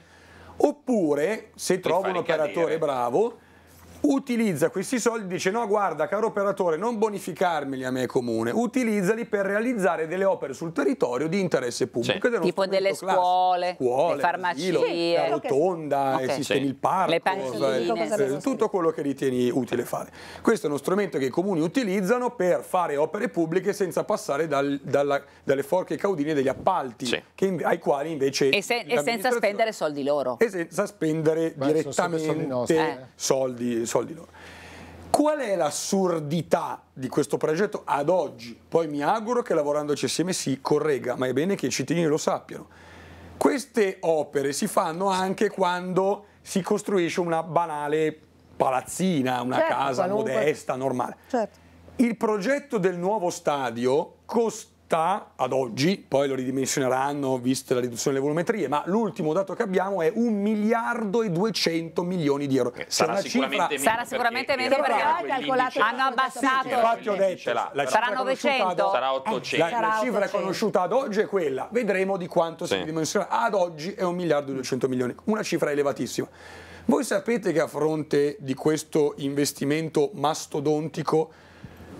S4: oppure se trova un operatore cadere. bravo utilizza questi soldi, dice no guarda caro operatore non bonificarmeli a me comune, utilizzali per realizzare delle opere sul territorio di interesse pubblico. Sì.
S2: Tipo delle scuole, scuole, le farmacie, la rotonda,
S4: okay. esiste sì. il parco, le pancine, eh, tutto eh, quello che ritieni utile fare. Questo è uno strumento che i comuni utilizzano per fare opere pubbliche senza passare dal, dalla, dalle forche caudine degli appalti che, ai quali invece... E, se, e senza
S2: spendere soldi loro.
S4: E senza spendere Beh, direttamente soldi, eh. soldi soldi loro. Qual è l'assurdità di questo progetto ad oggi? Poi mi auguro che lavorandoci assieme si corregga, ma è bene che i cittadini lo sappiano. Queste opere si fanno anche quando si costruisce una banale palazzina, una certo, casa qualunque. modesta, normale. Certo. Il progetto del nuovo stadio costa città ad oggi, poi lo ridimensioneranno viste la riduzione delle volumetrie, ma l'ultimo dato che abbiamo è 1 miliardo e 200 milioni di euro. Eh, sarà, sicuramente cifra... sarà sicuramente
S2: meno perché, perché, perché hanno abbassato. Sì, infatti ho detto, la, la sarà 900, ad, sarà 800. La, sarà la cifra
S4: 800. conosciuta ad oggi è quella, vedremo di quanto sì. si ridimensionerà. Ad oggi è 1 miliardo e 200 milioni, una cifra elevatissima. Voi sapete che a fronte di questo investimento mastodontico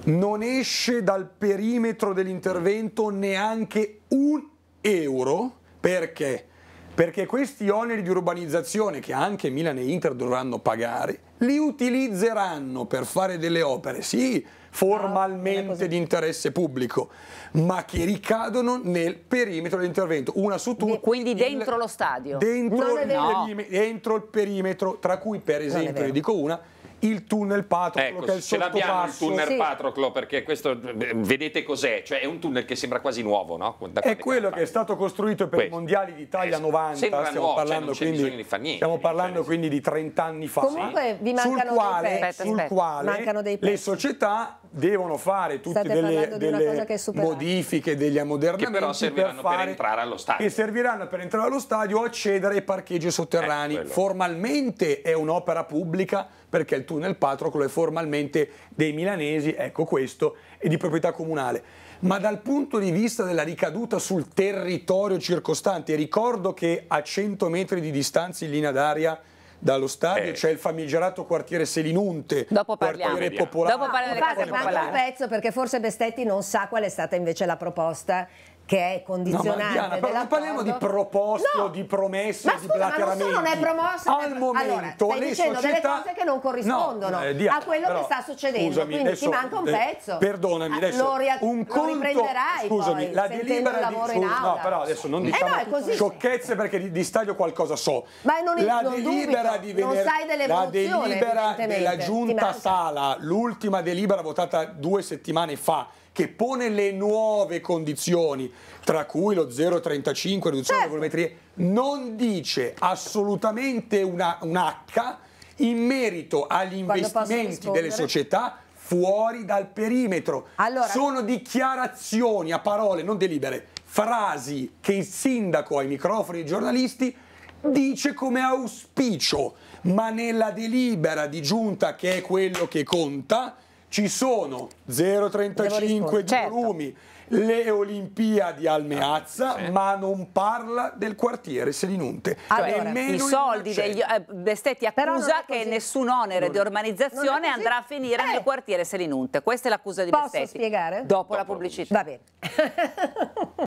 S4: non esce dal perimetro dell'intervento neanche un euro perché? Perché questi oneri di urbanizzazione che anche Milan e Inter dovranno pagare, li utilizzeranno per fare delle opere, sì, formalmente ah, di interesse pubblico, ma che ricadono nel perimetro dell'intervento, una su tutte. Quindi dentro
S2: il, lo stadio? Dentro, no.
S4: il perimetro, tra cui per esempio, ne dico una, il tunnel Patroclo ecco, che è il ce l'abbiamo il tunnel sì.
S3: Patroclo perché questo eh, vedete cos'è cioè è un tunnel che sembra quasi
S4: nuovo no? è quello che è stato costruito per questo. i mondiali d'Italia 90 stiamo nuovo, cioè, parlando, cioè quindi, di niente, stiamo parlando cioè, quindi di 30 anni fa comunque
S7: vi mancano sul quale, dei pezzi, sul quale mancano dei pezzi.
S4: le società devono fare tutte delle, delle modifiche, degli ammodernamenti che però serviranno per, fare, per, entrare allo stadio. Che serviranno per entrare allo stadio o accedere ai parcheggi sotterranei. Eh, formalmente è un'opera pubblica perché il tunnel Patroclo è formalmente dei milanesi, ecco questo, e di proprietà comunale. Ma dal punto di vista della ricaduta sul territorio circostante, ricordo che a 100 metri di distanza in linea d'aria dallo stadio, eh. c'è il famigerato quartiere Selinunte, Dopo quartiere
S7: popolare. Dopo parliamo del quartiere un pezzo perché forse Bestetti non sa qual è stata invece la proposta che è condizionante. No, ma Diana,
S4: parliamo di proposte no. di promesse, ma scusa, di blateramenti. Ma non è
S7: promossa al è... momento allora, le dicendo società... delle cose che non corrispondono no, eh, dia, a quello però, che sta succedendo, scusami, quindi adesso, ti manca un eh, pezzo. Perdonami, ah, adesso lo, ri- un conto, lo riprenderai scusami, poi, la delibera di, scusa, No, però adesso non eh, diciamo eh no,
S4: sciocchezze perché di, di staglio qualcosa so.
S7: Ma non, la non delibera dubito, di venerdì, non sai delle la delibera della giunta
S4: Sala, l'ultima delibera votata due settimane fa che pone le nuove condizioni, tra cui lo 0,35 riduzione certo. delle volumetrie, non dice assolutamente una, un H in merito agli investimenti delle società fuori dal perimetro. Allora, Sono dichiarazioni a parole, non delibere, frasi che il sindaco ai microfoni dei giornalisti dice come auspicio, ma nella delibera di giunta che è quello che conta ci sono 0,35 di certo. volumi, le Olimpiadi Almeazza, Meazza, ma non parla del quartiere Selinunte. Allora, cioè, i soldi degli
S2: eh, bestetti accusa che nessun onere di urbanizzazione andrà a finire eh. nel quartiere Selinunte. Questa è l'accusa di Posso Bestetti. Posso spiegare? Dopo, Dopo la pubblicità. Va bene.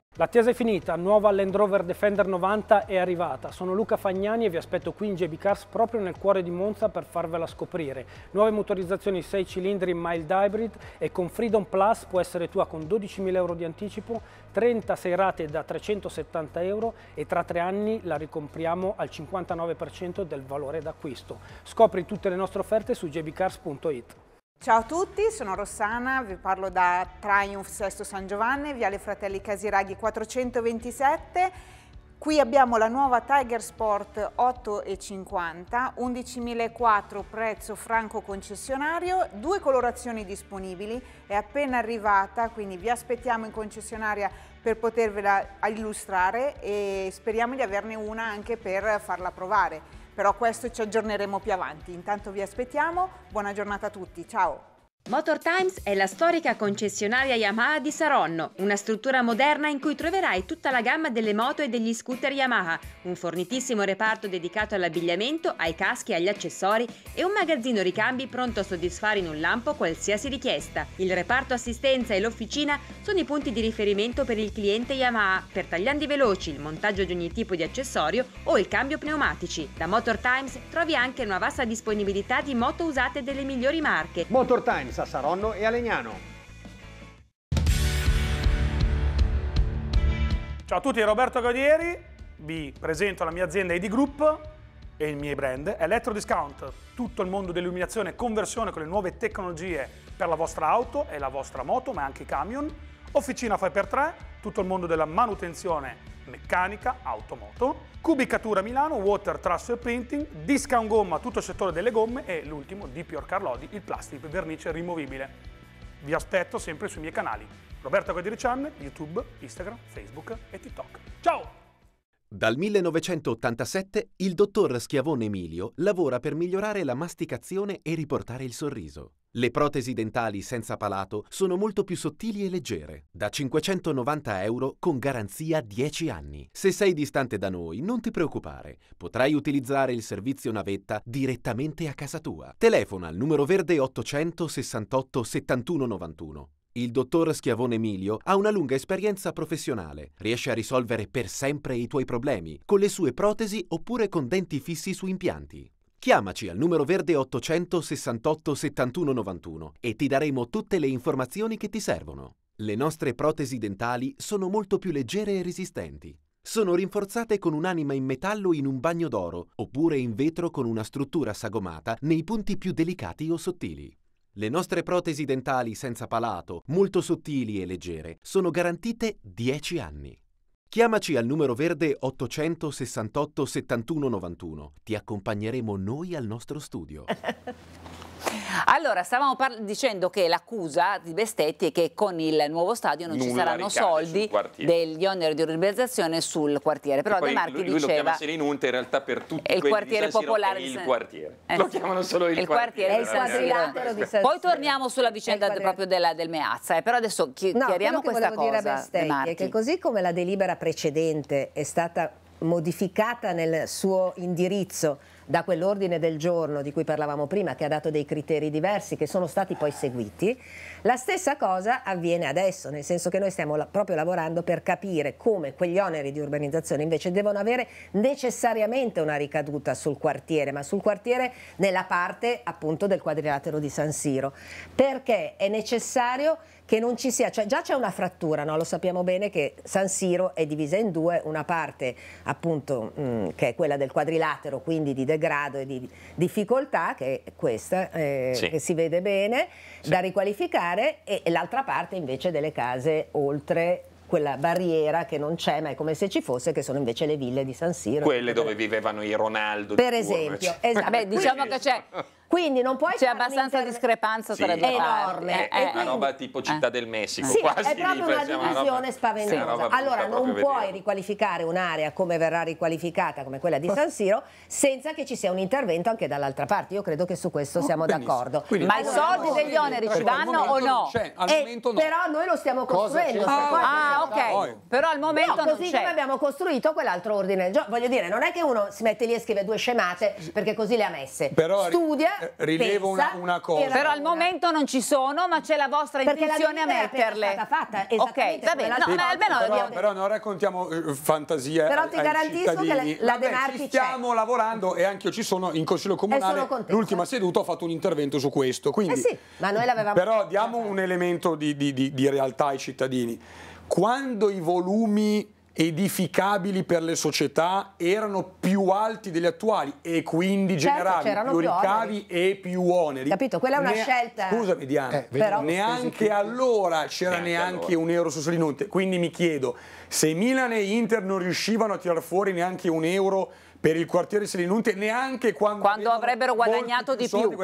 S9: L'attesa è finita, nuova Land Rover Defender 90 è arrivata. Sono Luca Fagnani e vi aspetto qui in JB Cars proprio nel cuore di Monza per farvela scoprire. Nuove motorizzazioni 6 cilindri mild hybrid e con Freedom Plus può essere tua con 12.000 euro di anticipo, 36 rate da 370 euro e tra tre anni la ricompriamo al 59% del valore d'acquisto. Scopri tutte le nostre offerte su jbcars.it.
S8: Ciao a tutti, sono Rossana, vi parlo da Triumph Sesto San Giovanni, Viale Fratelli Casiraghi 427. Qui abbiamo la nuova Tiger Sport 8,50, 11.004 prezzo franco concessionario, due colorazioni disponibili, è appena arrivata, quindi vi aspettiamo in concessionaria per potervela illustrare e speriamo di averne una anche per farla provare però questo ci aggiorneremo più avanti. Intanto vi aspettiamo, buona giornata a tutti, ciao!
S2: Motor Times è la storica concessionaria Yamaha di Saronno, una struttura moderna in cui troverai tutta la gamma delle moto e degli scooter Yamaha, un fornitissimo reparto dedicato all'abbigliamento, ai caschi e agli accessori e un magazzino ricambi pronto a soddisfare in un lampo qualsiasi richiesta. Il reparto assistenza e l'officina sono i punti di riferimento per il cliente Yamaha per tagliandi veloci, il montaggio di ogni tipo di accessorio o il cambio pneumatici.
S8: Da Motor Times trovi anche una vasta disponibilità di moto usate delle migliori marche. Motor Times Sassaronno e Alegnano.
S9: Ciao a tutti, Roberto Godieri, vi presento la mia azienda ID Group
S4: e il mio brand Electro Discount, tutto il mondo dell'illuminazione e conversione con le nuove tecnologie per la vostra auto e la vostra moto, ma anche i camion Officina fai per 3 tutto il mondo della manutenzione meccanica, automoto, Cubicatura Milano, Water, Trasso e Printing, Discount Gomma, tutto il settore delle gomme e l'ultimo di Pior Carlodi, il plastic vernice rimovibile. Vi aspetto sempre sui miei canali Roberto Guadirician, YouTube, Instagram, Facebook e TikTok. Ciao!
S10: Dal 1987 il dottor Schiavone Emilio lavora per migliorare la masticazione e riportare il sorriso. Le protesi dentali senza palato sono molto più sottili e leggere, da 590 euro con garanzia 10 anni. Se sei distante da noi, non ti preoccupare, potrai utilizzare il servizio navetta direttamente a casa tua. Telefona al numero verde 868 71 91. Il dottor Schiavone Emilio ha una lunga esperienza professionale. Riesce a risolvere per sempre i tuoi problemi, con le sue protesi oppure con denti fissi su impianti. Chiamaci al numero verde 868 71 91 e ti daremo tutte le informazioni che ti servono. Le nostre protesi dentali sono molto più leggere e resistenti. Sono rinforzate con un'anima in metallo in un bagno d'oro oppure in vetro con una struttura sagomata nei punti più delicati o sottili. Le nostre protesi dentali senza palato, molto sottili e leggere, sono garantite 10 anni. Chiamaci al numero verde 868 7191. Ti accompagneremo noi al nostro studio.
S2: Allora, stavamo dicendo che l'accusa di Bestetti è che con il nuovo stadio non Nulla ci saranno soldi degli oneri di urbanizzazione sul quartiere. Però De Marchi lui, lui diceva... lo chiama
S3: Selinunte in realtà per tutti il quartiere popolare il San... quartiere. Eh, lo chiamano solo il, il quartiere. quartiere è il quadrilatero di Poi
S2: torniamo sulla vicenda proprio della, del Meazza, eh, però adesso chi, no, chiariamo questa cosa. Dire a Bestetti è che
S7: così come la delibera precedente è stata modificata nel suo indirizzo da quell'ordine del giorno di cui parlavamo prima, che ha dato dei criteri diversi che sono stati poi seguiti, la stessa cosa avviene adesso, nel senso che noi stiamo proprio lavorando per capire come quegli oneri di urbanizzazione invece devono avere necessariamente una ricaduta sul quartiere, ma sul quartiere nella parte appunto del quadrilatero di San Siro, perché è necessario che non ci sia, cioè già c'è una frattura, no? lo sappiamo bene che San Siro è divisa in due, una parte appunto mh, mm, che è quella del quadrilatero, quindi di degrado e di difficoltà, che è questa, eh, sì. che si vede bene, sì. da riqualificare, e, e l'altra parte invece delle case oltre quella barriera che non c'è, ma è come se ci fosse, che sono invece le ville di San Siro.
S3: Quelle dove vivevano i Ronaldo. Per esempio, cioè.
S2: esatto. Beh, diciamo che c'è quindi non puoi C'è abbastanza inter... discrepanza tra sì. due enorme. Eh, è, eh, quindi... Una roba
S3: tipo eh. Città del Messico, sì, quasi. È proprio cioè, una divisione roba...
S2: spaventosa.
S3: Sì. Allora, non puoi vedere.
S7: riqualificare un'area come verrà riqualificata, come quella di oh. San Siro, senza che ci sia un intervento anche dall'altra parte. Io credo che su questo oh, siamo d'accordo. Ma i soldi no, degli oneri ci vanno o eh, no? Però noi lo stiamo costruendo. Ah, ah ok. Però al momento no, così come abbiamo costruito quell'altro ordine del giorno. Voglio dire, non è che uno si mette lì e scrive due scemate perché così le ha messe. però, Studia eh, rilevo una, una, cosa. Però al momento non
S2: ci sono, ma c'è la vostra Perché intenzione la a metterle. È stata fatta, ok, va bene. No, ma almeno però,
S4: però non raccontiamo eh, fantasie. Però ti garantisco cittadini. che la, la Vabbè, Denarchi stiamo
S2: lavorando
S4: e anche io ci sono in Consiglio Comunale. L'ultima seduta ho fatto un intervento su questo. Quindi, eh sì,
S7: ma noi l'avevamo Però
S4: diamo un elemento di, di, di, di realtà ai cittadini. Quando i volumi edificabili per le società erano più alti degli attuali e quindi certo, generavi più, più ricavi e più oneri. Capito? Quella è una ne... scelta. Scusami Diana, eh, però... neanche allora c'era neanche, neanche allora. un euro su Salinonte, quindi mi chiedo se Milan e Inter non riuscivano a tirar fuori neanche un euro per il quartiere Salinonte,
S2: neanche quando, quando avrebbero guadagnato di più. Soldi,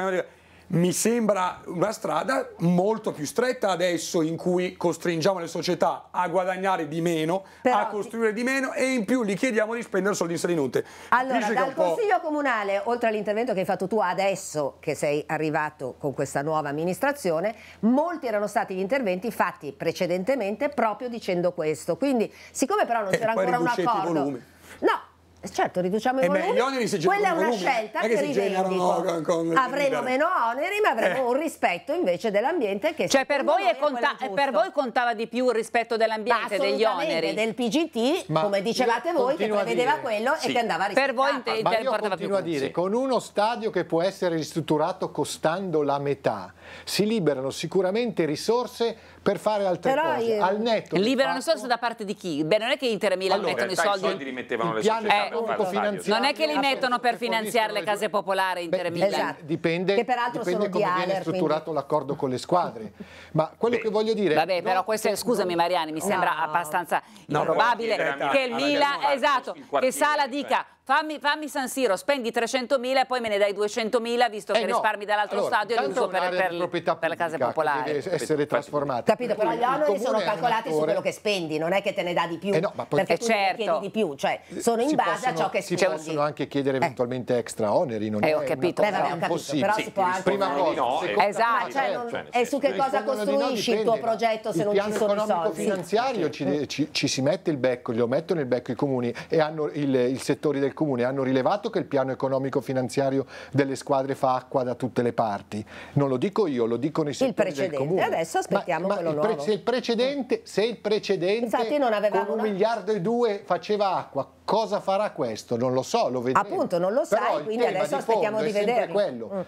S4: mi sembra una strada molto più stretta adesso in cui costringiamo le società a guadagnare di meno, Però a costruire di meno e in più gli chiediamo di spendere soldi in salute. Allora, Dice dal Consiglio
S7: Comunale, oltre all'intervento che hai fatto tu adesso che sei arrivato con questa nuova amministrazione, molti erano stati gli interventi fatti precedentemente proprio dicendo questo. Quindi, siccome però non eh, c'era ancora un accordo... No, eh, certo, riduciamo i eh volumi. Beh, gli oneri si Quella è una volumi. scelta è che, che si con, con Avremo meno
S2: oneri, ma avremo eh. un rispetto invece dell'ambiente che Cioè per voi, conta eh, per voi, contava di più il rispetto dell'ambiente degli oneri del PGT,
S7: ma come dicevate voi che prevedeva quello sì. e che andava a rispettare. Per voi te, ma te io continuo più a dire,
S5: con uno stadio che può essere ristrutturato costando la metà si liberano sicuramente risorse per fare altre Però cose. Io... Al netto liberano
S2: fatto... risorse da parte di chi? Beh, non è che Inter e Milan allora, mettono i soldi. soldi li mettevano
S5: le società eh, per Non è che li
S2: mettono per finanziare le case popolari Inter e Milan. Esatto.
S5: Dipende, che peraltro dipende sono come di viene Aller, strutturato quindi... l'accordo con le squadre. Ma quello Beh. che voglio dire... Vabbè, però questo, scusami Mariani, mi sembra
S2: abbastanza improbabile che il Milan, esatto, che Sala dica cioè, fammi, fammi, San Siro, spendi 300.000 e poi me ne dai 200.000 visto eh che no. risparmi dall'altro allora, stadio e li per, per, per, le case popolari.
S7: deve essere
S5: trasformata. Capito,
S7: però gli oneri sono calcolati su quello che spendi, non è che te ne dà di più, eh no, ma poi perché eh, certo. chiedi di più, cioè sono in si base possono, a ciò che si spendi. Si
S5: possono anche chiedere eh. eventualmente eh. extra oneri, non eh, ho capito. Beh, vabbè, ho però si può anche... Prima cosa, cioè, Esatto. Cioè, e su che cosa costruisci il tuo progetto se non ci sono soldi? Il piano economico finanziario ci si mette il becco, lo mettono il becco i comuni e hanno i settori del comune hanno rilevato che il piano economico finanziario delle squadre fa acqua da tutte le parti. Non lo dico io, lo dicono i settori del comune. Adesso aspettiamo ma, quello ma quello se il precedente, se il precedente non con un miliardo e due faceva acqua, cosa farà questo? Non lo so, lo vedremo. Appunto, non lo sai, Però quindi adesso di aspettiamo di vedere. Mm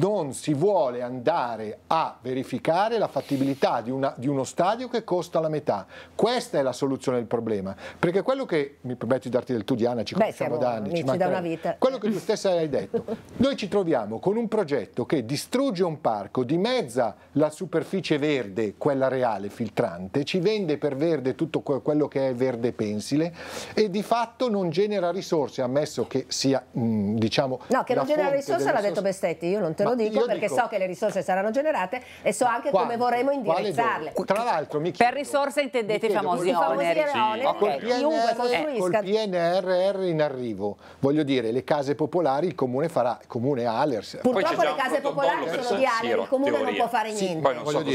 S5: non si vuole andare a verificare la fattibilità di, una, di, uno stadio che costa la metà. Questa è la soluzione del problema. Perché quello che, mi permetto di darti del tu Diana, ci conosciamo da anni, ci da una vita. quello che tu stessa hai detto, noi ci troviamo con un progetto che distrugge un parco, dimezza la superficie verde, quella reale, filtrante, ci vende per verde tutto quello che è verde pensile e di fatto non genera risorse, ammesso che sia, diciamo... No, che non genera risorse l'ha detto Bestetti,
S7: io non te lo dico perché dico... so che le risorse saranno generate e so anche Quando? come vorremmo indirizzarle. Tra
S5: l'altro, mi
S2: chiedo, Per risorse intendete
S7: chiedo, i famosi oneri.
S5: Sì. Okay. PNR, col PNRR in arrivo, voglio dire, le case popolari il comune farà, il comune Alers. Purtroppo le case popolari sono di Alers, il comune non può fare niente.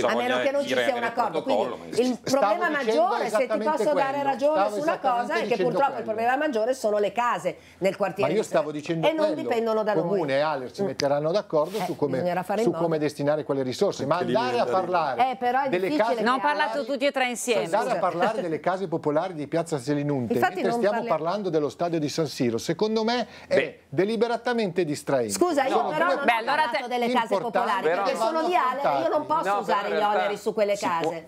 S5: a meno che non ci sia un accordo. Quindi
S2: il problema maggiore, se ti
S7: posso dare ragione su una cosa, è che purtroppo il problema maggiore sono le case nel quartiere. Ma io stavo
S5: dicendo e non dipendono da noi. Comune e Alers si mm. metteranno d'accordo d'accordo eh, su, come, su come, destinare quelle risorse, ma andare a parlare eh, delle case... Non ho
S2: parlato tutti e tre insieme. Andare Scusa. a parlare
S5: delle case popolari di Piazza Selinunte, Infatti mentre stiamo parli... parlando dello stadio di San Siro, secondo me è Beh. deliberatamente distraente. Scusa, io no, però non Beh, ho allora parlato te... delle case popolari, perché sono di Ale, io non posso no, usare gli oneri su
S7: quelle case.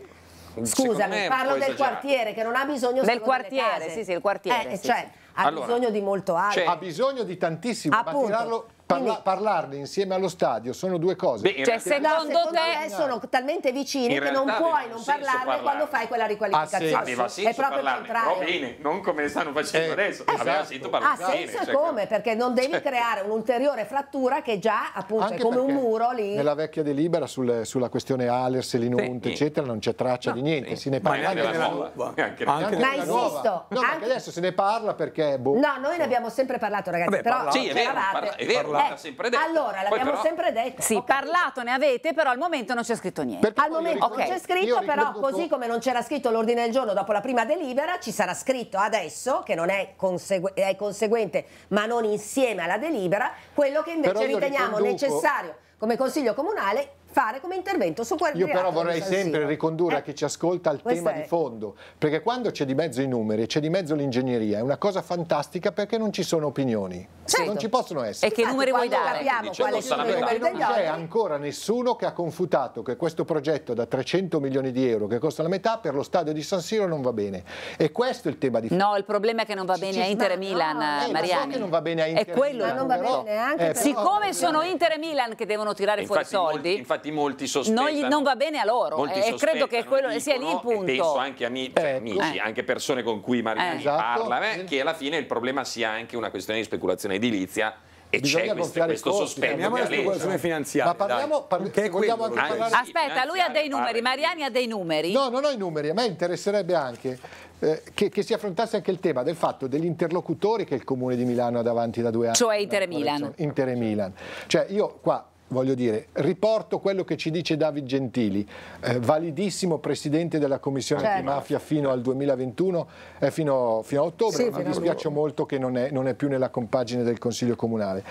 S5: Scusami, parlo del quartiere
S7: che non ha bisogno del quartiere, sì, sì, il quartiere. Eh, cioè, sì, ha allora, bisogno di molto altro. Cioè,
S5: ha bisogno di tantissimo, Appunto. Parla, parlarne insieme allo stadio sono due cose. Beh, cioè, secondo, secondo te sono
S7: talmente vicine che non puoi non parlarne, parlarne, quando fai quella riqualificazione. Ah, sì. Aveva senso è proprio parlarne,
S5: bene,
S3: non come stanno facendo eh,
S5: adesso. Esatto. Eh, Aveva senso parlarne. Ha ah, senso bene, certo.
S7: come? perché non devi cioè. creare un'ulteriore frattura che già appunto Anche è come un muro lì. Nella
S5: vecchia delibera sul, sulla questione Alers, Linunt, sì. eccetera, non c'è traccia no. di niente, sì. se ne parla anche nella nuova. Ma insisto, adesso se ne parla perché boh, No, noi ne
S2: abbiamo sempre parlato, ragazzi, però c'eravate.
S7: È vero, l'avevate sempre detto.
S2: Allora, l'abbiamo però... sempre detto. Sì, okay. parlato ne avete, però al momento non c'è scritto niente. Perché al momento ricordo, non c'è scritto, però così
S7: come non c'era scritto l'ordine del giorno dopo la prima delibera, ci sarà scritto adesso, che non è, consegu... è conseguente, ma non insieme alla delibera, quello che invece riteniamo riconduco... necessario come Consiglio Comunale fare come intervento su quel Io però vorrei sempre
S5: ricondurre eh. a chi ci ascolta il tema è. di fondo, perché quando c'è di mezzo i numeri, e c'è di mezzo l'ingegneria, è una cosa fantastica perché non ci sono opinioni, certo. non ci
S2: possono essere. E che Infatti, numeri vuoi dare? Capiamo quali
S5: sono i numeri degli altri. C'è ancora nessuno che ha confutato che questo progetto da 300 milioni di euro, che costa la metà, per lo stadio di San Siro non va bene. E questo è il tema di fondo. No,
S2: il problema è che non va bene a Inter e Milan, no. eh, Mariani. non va bene a Inter e Milan. È quello. Eh, Siccome sono eh. Inter e Milan che devono tirare fuori i soldi... Infatti infatti molti sospetti. Non, va bene a loro, eh, credo che quello dicono, sia lì il punto. penso
S3: anche ami, cioè, ecco. amici, eh. anche persone con cui Marini eh. esatto. parla, eh, che alla fine il problema sia anche una questione di speculazione edilizia
S5: e c'è questo, questo sospetto Parliamo la speculazione cioè. finanziaria ma parliamo, parli, che vogliamo anche parlare aspetta lui ha dei numeri Mariani ha dei numeri no non ho i numeri a me interesserebbe anche eh, che, che, si affrontasse anche il tema del fatto degli interlocutori che il comune di Milano ha davanti da due anni cioè Inter Milan Inter Milan cioè io qua voglio dire, riporto quello che ci dice David Gentili, eh, validissimo presidente della commissione certo. antimafia fino al 2021, eh, fino, fino, a ottobre, sì, ma mi dispiace molto che non è, non è più nella compagine del Consiglio Comunale.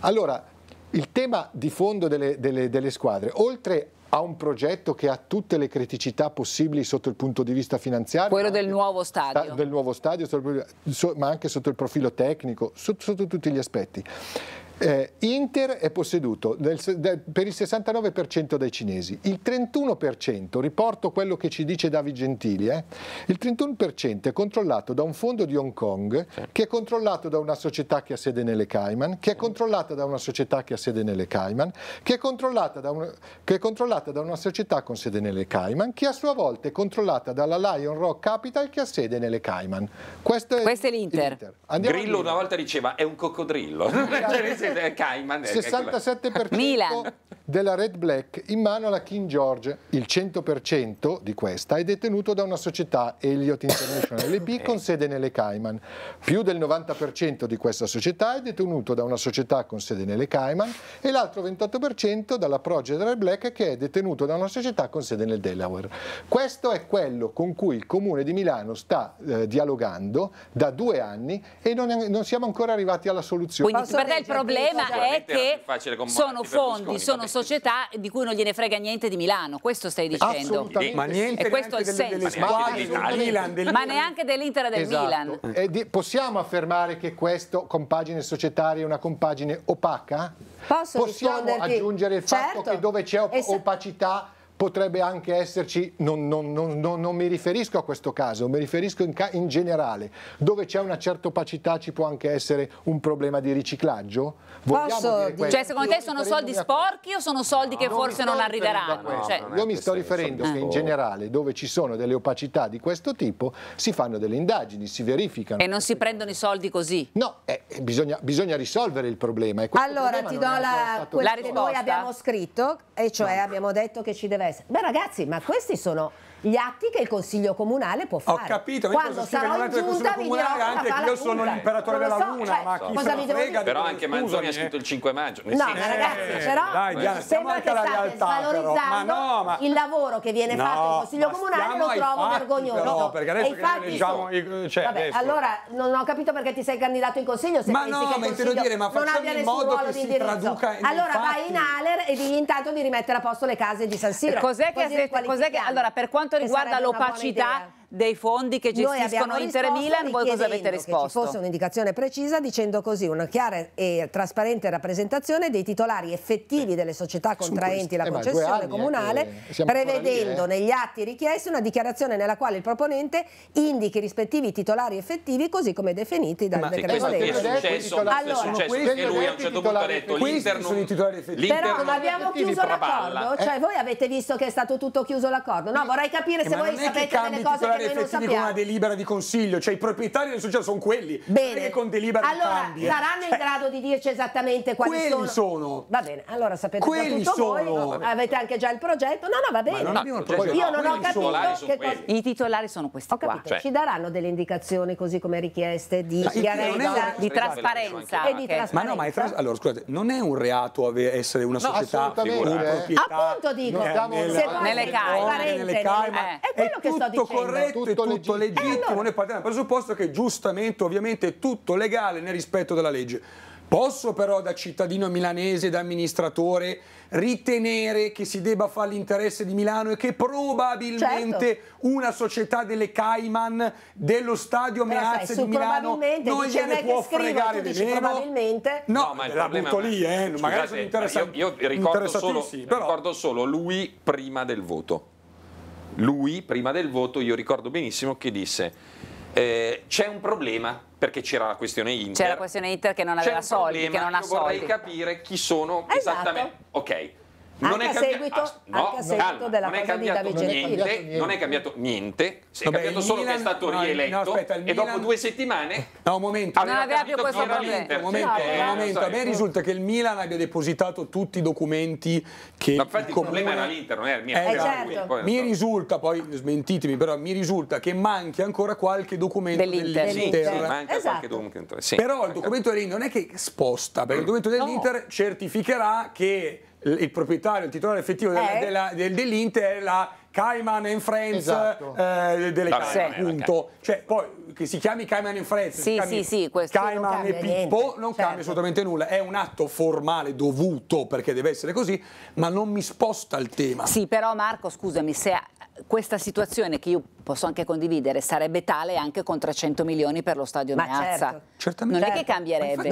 S5: Allora, il tema di fondo delle, delle, delle squadre, oltre a un progetto che ha tutte le criticità possibili sotto il punto di vista finanziario. Quello del nuovo stadio. Sta, del nuovo stadio, ma anche sotto il profilo tecnico, sotto, sotto tutti gli aspetti. Eh, Inter è posseduto del, del, per il 69% dai cinesi, il 31%, riporto quello che ci dice David Gentili, eh, il 31% è controllato da un fondo di Hong Kong sì. che è controllato da una società che ha sede nelle Cayman, che è controllata da una società che ha sede nelle Cayman, che è controllata da, un, è controllata da una società con sede nelle Cayman, che a sua volta è controllata dalla Lion Rock Capital che ha sede nelle Cayman. Questo è, Questo è l'Inter. Grillo una
S3: volta diceva è un coccodrillo. 67, Cayman,
S5: 67% della Red Black in mano alla King George. Il 100% di questa è detenuto da una società Elliott International LB eh. con sede nelle Cayman. Più del 90% di questa società è detenuto da una società con sede nelle Cayman e l'altro 28% dalla Project Red Black che è detenuto da una società con sede nel Delaware. Questo è quello con cui il Comune di Milano sta eh, dialogando da due anni e non, è, non siamo ancora arrivati alla soluzione. Quindi, perché il
S2: problema problema è che sono fondi, sono società di cui non gliene frega niente di Milano, questo stai dicendo. Ma niente e questo è delle, delle squadre del Milan, del ma neanche dell'Inter del esatto. Milan.
S5: Eh, di, possiamo affermare che questa compagine societaria è una compagine opaca? Posso possiamo aggiungere il fatto certo. che dove c'è op opacità potrebbe anche esserci, non, non, non, non, mi riferisco a questo caso, mi riferisco in, in generale, dove c'è una certa opacità ci può anche essere un problema di riciclaggio? Vogliamo Posso, cioè secondo
S2: te sono soldi sporchi o sono soldi no, che forse non arriveranno? Cioè, no, cioè, non io mi sto riferendo che in
S5: generale dove ci sono delle opacità di questo tipo si fanno delle indagini, si verificano. E non si prendono i soldi così? No, eh, eh bisogna, bisogna, risolvere il problema. allora problema ti do la, la risposta. Noi abbiamo
S7: scritto, e cioè no. abbiamo detto che ci deve essere Beh ragazzi, ma questi sono gli atti che il Consiglio Comunale può fare. Ho capito, quando sarò in giunta vi dirò anche che io sono l'imperatore della so, Luna, cioè, ma chi cosa se frega?
S3: Però anche Manzoni ha scritto il 5 eh. maggio. No, ma ragazzi, però dai, Diana, sembra
S7: che state realtà, svalorizzando no, ma... il lavoro che viene no, fatto in Consiglio Comunale lo trovo vergognoso. No, perché adesso che diciamo...
S4: Cioè, allora
S7: non ho capito perché ti sei candidato in Consiglio se ma pensi che il Consiglio dire, ma non abbia nessun ruolo di indirizzo. Allora vai in Aller e digli intanto di rimettere a posto le case di San Siro. Cos'è che... Allora, per quanto quanto riguarda l'opacità
S2: dei fondi che gestiscono Inter Milan, voi cosa avete risposto? Che ci fosse
S7: un'indicazione precisa dicendo così, una chiara e trasparente rappresentazione dei titolari effettivi delle società contraenti la eh, concessione comunale, prevedendo lì, eh. negli atti richiesti una dichiarazione nella quale il proponente indichi i rispettivi titolari effettivi così come definiti dal eh, ma decreto legge. Questo è successo, allora, è successo questi, che
S3: lui a un certo punto ha detto
S4: l'Inter non... sono i titolari effettivi. Però abbiamo chiuso l'accordo, eh? cioè
S7: voi avete visto che è stato tutto chiuso l'accordo. No, vorrei capire se voi sapete delle cose che dare effettivamente con una
S4: delibera di consiglio, cioè i proprietari del società sono quelli. Bene. con delibera allora, di cambio. Eh. saranno in cioè,
S7: grado di dirci esattamente quali quelli sono.
S4: sono.
S7: Va bene, allora sapete quelli già sono. Voi, no, avete anche già il progetto. No, no, va bene. Non no, progetto, io no, non ho capito che cosa... I titolari sono questi ho qua. Capito. Cioè. Ci daranno delle indicazioni così come richieste di chiarezza,
S2: di trasparenza. Ma no, ma è
S4: tras- allora scusate, non è un reato essere una società no, un proprietà.
S7: Appunto dico,
S4: nelle case, eh, È quello che sto dicendo corretto tutto, tutto legittimo. legittimo. Eh, allora. Noi partiamo dal presupposto che giustamente, ovviamente, è tutto legale nel rispetto della legge. Posso però da cittadino milanese, da amministratore, ritenere che si debba fare l'interesse di Milano e che probabilmente certo. una società delle Cayman dello stadio però Meazze sai, di Milano non gliene può scrivo, fregare di meno.
S7: Probabilmente. No,
S3: no, ma il la è... lì, eh, Scusate, magari sono interessato. Io, io ricordo, solo, però... ricordo solo lui prima del voto lui prima del voto, io ricordo benissimo che disse eh, c'è un problema perché c'era la questione Inter. C'era la
S2: questione Inter che non aveva soldi, che non ha soldi. Vorrei
S3: capire chi sono esatto. esattamente. Ok
S2: non anche è cambi- seguito, ah, no, anche a
S3: seguito calma,
S7: della non cosa di Davide Gentile.
S3: Non è cambiato niente, si è Vabbè, cambiato solo Milan, che è stato no, rieletto no, aspetta, e Milan... dopo due settimane... No, un momento. Non aveva più questo problema. Un momento, no, un eh, momento. A me risulta
S4: che il Milan abbia depositato tutti i documenti che... Ma infatti il problema era l'Inter, non era il Milan. Eh, certo. Mi risulta, poi smentitemi, però mi risulta che manchi ancora qualche documento dell'Inter. dell'Inter. Sì, manca esatto. qualche
S3: documento. Sì,
S4: però il documento dell'Inter non è che sposta, perché il documento dell'Inter certificherà che il proprietario, il titolare effettivo eh? dell'Inter è la Cayman and Friends esatto. eh, delle Cayman, punto. Cioè, poi che si chiami Cayman and Fred, sì, sì,
S2: sì, Cayman
S9: e Pippo,
S4: non certo. cambia assolutamente nulla. È un atto formale dovuto perché deve essere così, ma non mi sposta il tema. Sì,
S2: però Marco, scusami, se questa situazione che io posso anche condividere sarebbe tale anche con 300 milioni per lo stadio ma Meazza. Certo. Non certo. è che certo.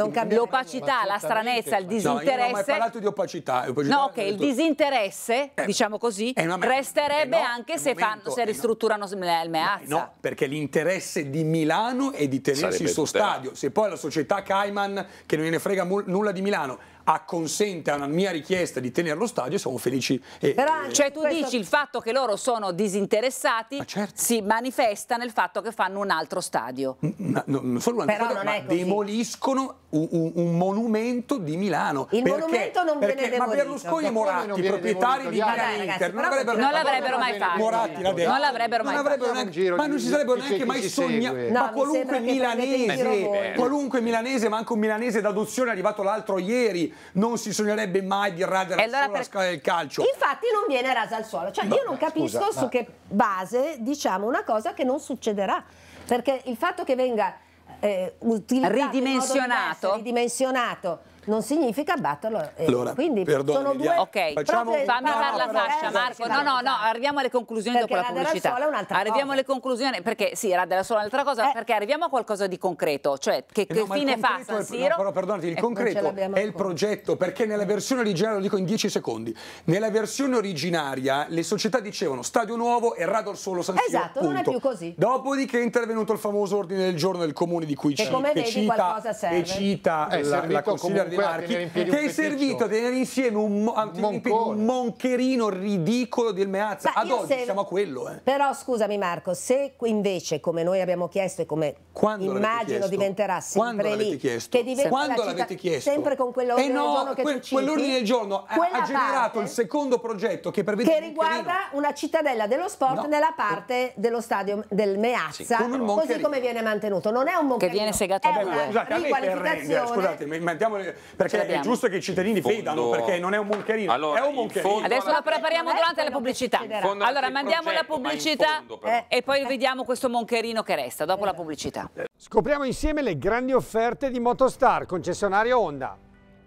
S2: cambierebbe. L'opacità, la certo stranezza, il disinteresse. No, non ho mai parlato
S4: di opacità. opacità no, ok, il
S2: disinteresse,
S4: eh, diciamo così,
S2: resterebbe eh, no, anche se, momento, fanno, se ristrutturano il Meazza. no,
S4: perché l'interesse di Milano e di tenersi Sarebbe il suo stadio. Se poi la società Cayman, che non gliene frega nulla di Milano, acconsente a una mia richiesta di tenere lo stadio, siamo felici. E, Però, e... Cioè tu questo... dici il
S2: fatto che loro sono disinteressati ma certo. si manifesta nel fatto che fanno un altro stadio.
S4: Ma, no, non solo un altro stadio, ma demoliscono un, un, monumento di Milano. Il perché, monumento non perché, viene demolito. Ma Berlusconi e Moratti, proprietari di Milano Inter, non, non l'avrebbero mai fatto. Moratti l'ha Non l'avrebbero mai fatto. Ma non si sarebbero neanche mai sognato. Ma qualunque milanese, qualunque milanese, ma anche un milanese d'adozione arrivato l'altro ieri, non si sognerebbe mai di radere allora per... scala del calcio.
S7: Infatti non viene rasa al suolo. Cioè, io non capisco su che base diciamo una cosa che non succederà. Perché il fatto che venga eh, utilizzato ridimensionato. ridimensionato
S2: non significa batterlo. Eh, allora, quindi sono due... Ok, Facciamo... Proprio... fammi fare la fascia eh, Marco. No, no, no, arriviamo alle conclusioni perché dopo la pubblicità. Sola è un'altra arriviamo cosa. alle conclusioni, perché sì, era della sola un'altra cosa, eh. perché arriviamo a qualcosa di concreto, cioè che, eh, che no, fine fa San Siro? No, però perdonati, il eh, concreto
S7: è il
S4: progetto, perché nella versione originale, lo dico in 10 secondi, nella versione originaria le società dicevano stadio nuovo e rador solo San Siro. Esatto, punto. non è più così. Dopodiché è intervenuto il famoso ordine del giorno del comune di cui che ci, come che vedi, cita, serve. E cita la, la consigliera di Marchi che è servito a tenere insieme un, un moncherino ridicolo del Meazza. Ad oggi se... siamo a quello. Eh.
S7: Però scusami Marco, se invece come noi abbiamo chiesto e come Quando immagino diventerà sempre lì, chiesto? che diventa Quando l'avete chiesto? sempre con quell'ordine eh no, del giorno che quel, quell'ordine del giorno ha generato il
S4: secondo progetto che prevede che riguarda
S7: una cittadella dello sport no. nella parte dello stadio del Meazza, sì, così come viene mantenuto. Non è un moncherino, che viene segato a due. Scusate, a me
S4: per, scusate, mandiamo le, perché è giusto che i cittadini fondo... vedano, perché non è un moncherino, allora, è un moncherino. Adesso
S2: la prepariamo durante la pubblicità. Allora mandiamo la pubblicità eh, e poi vediamo questo moncherino che resta dopo
S9: la eh. pubblicità. Scopriamo insieme le grandi offerte di Motostar, concessionario Honda.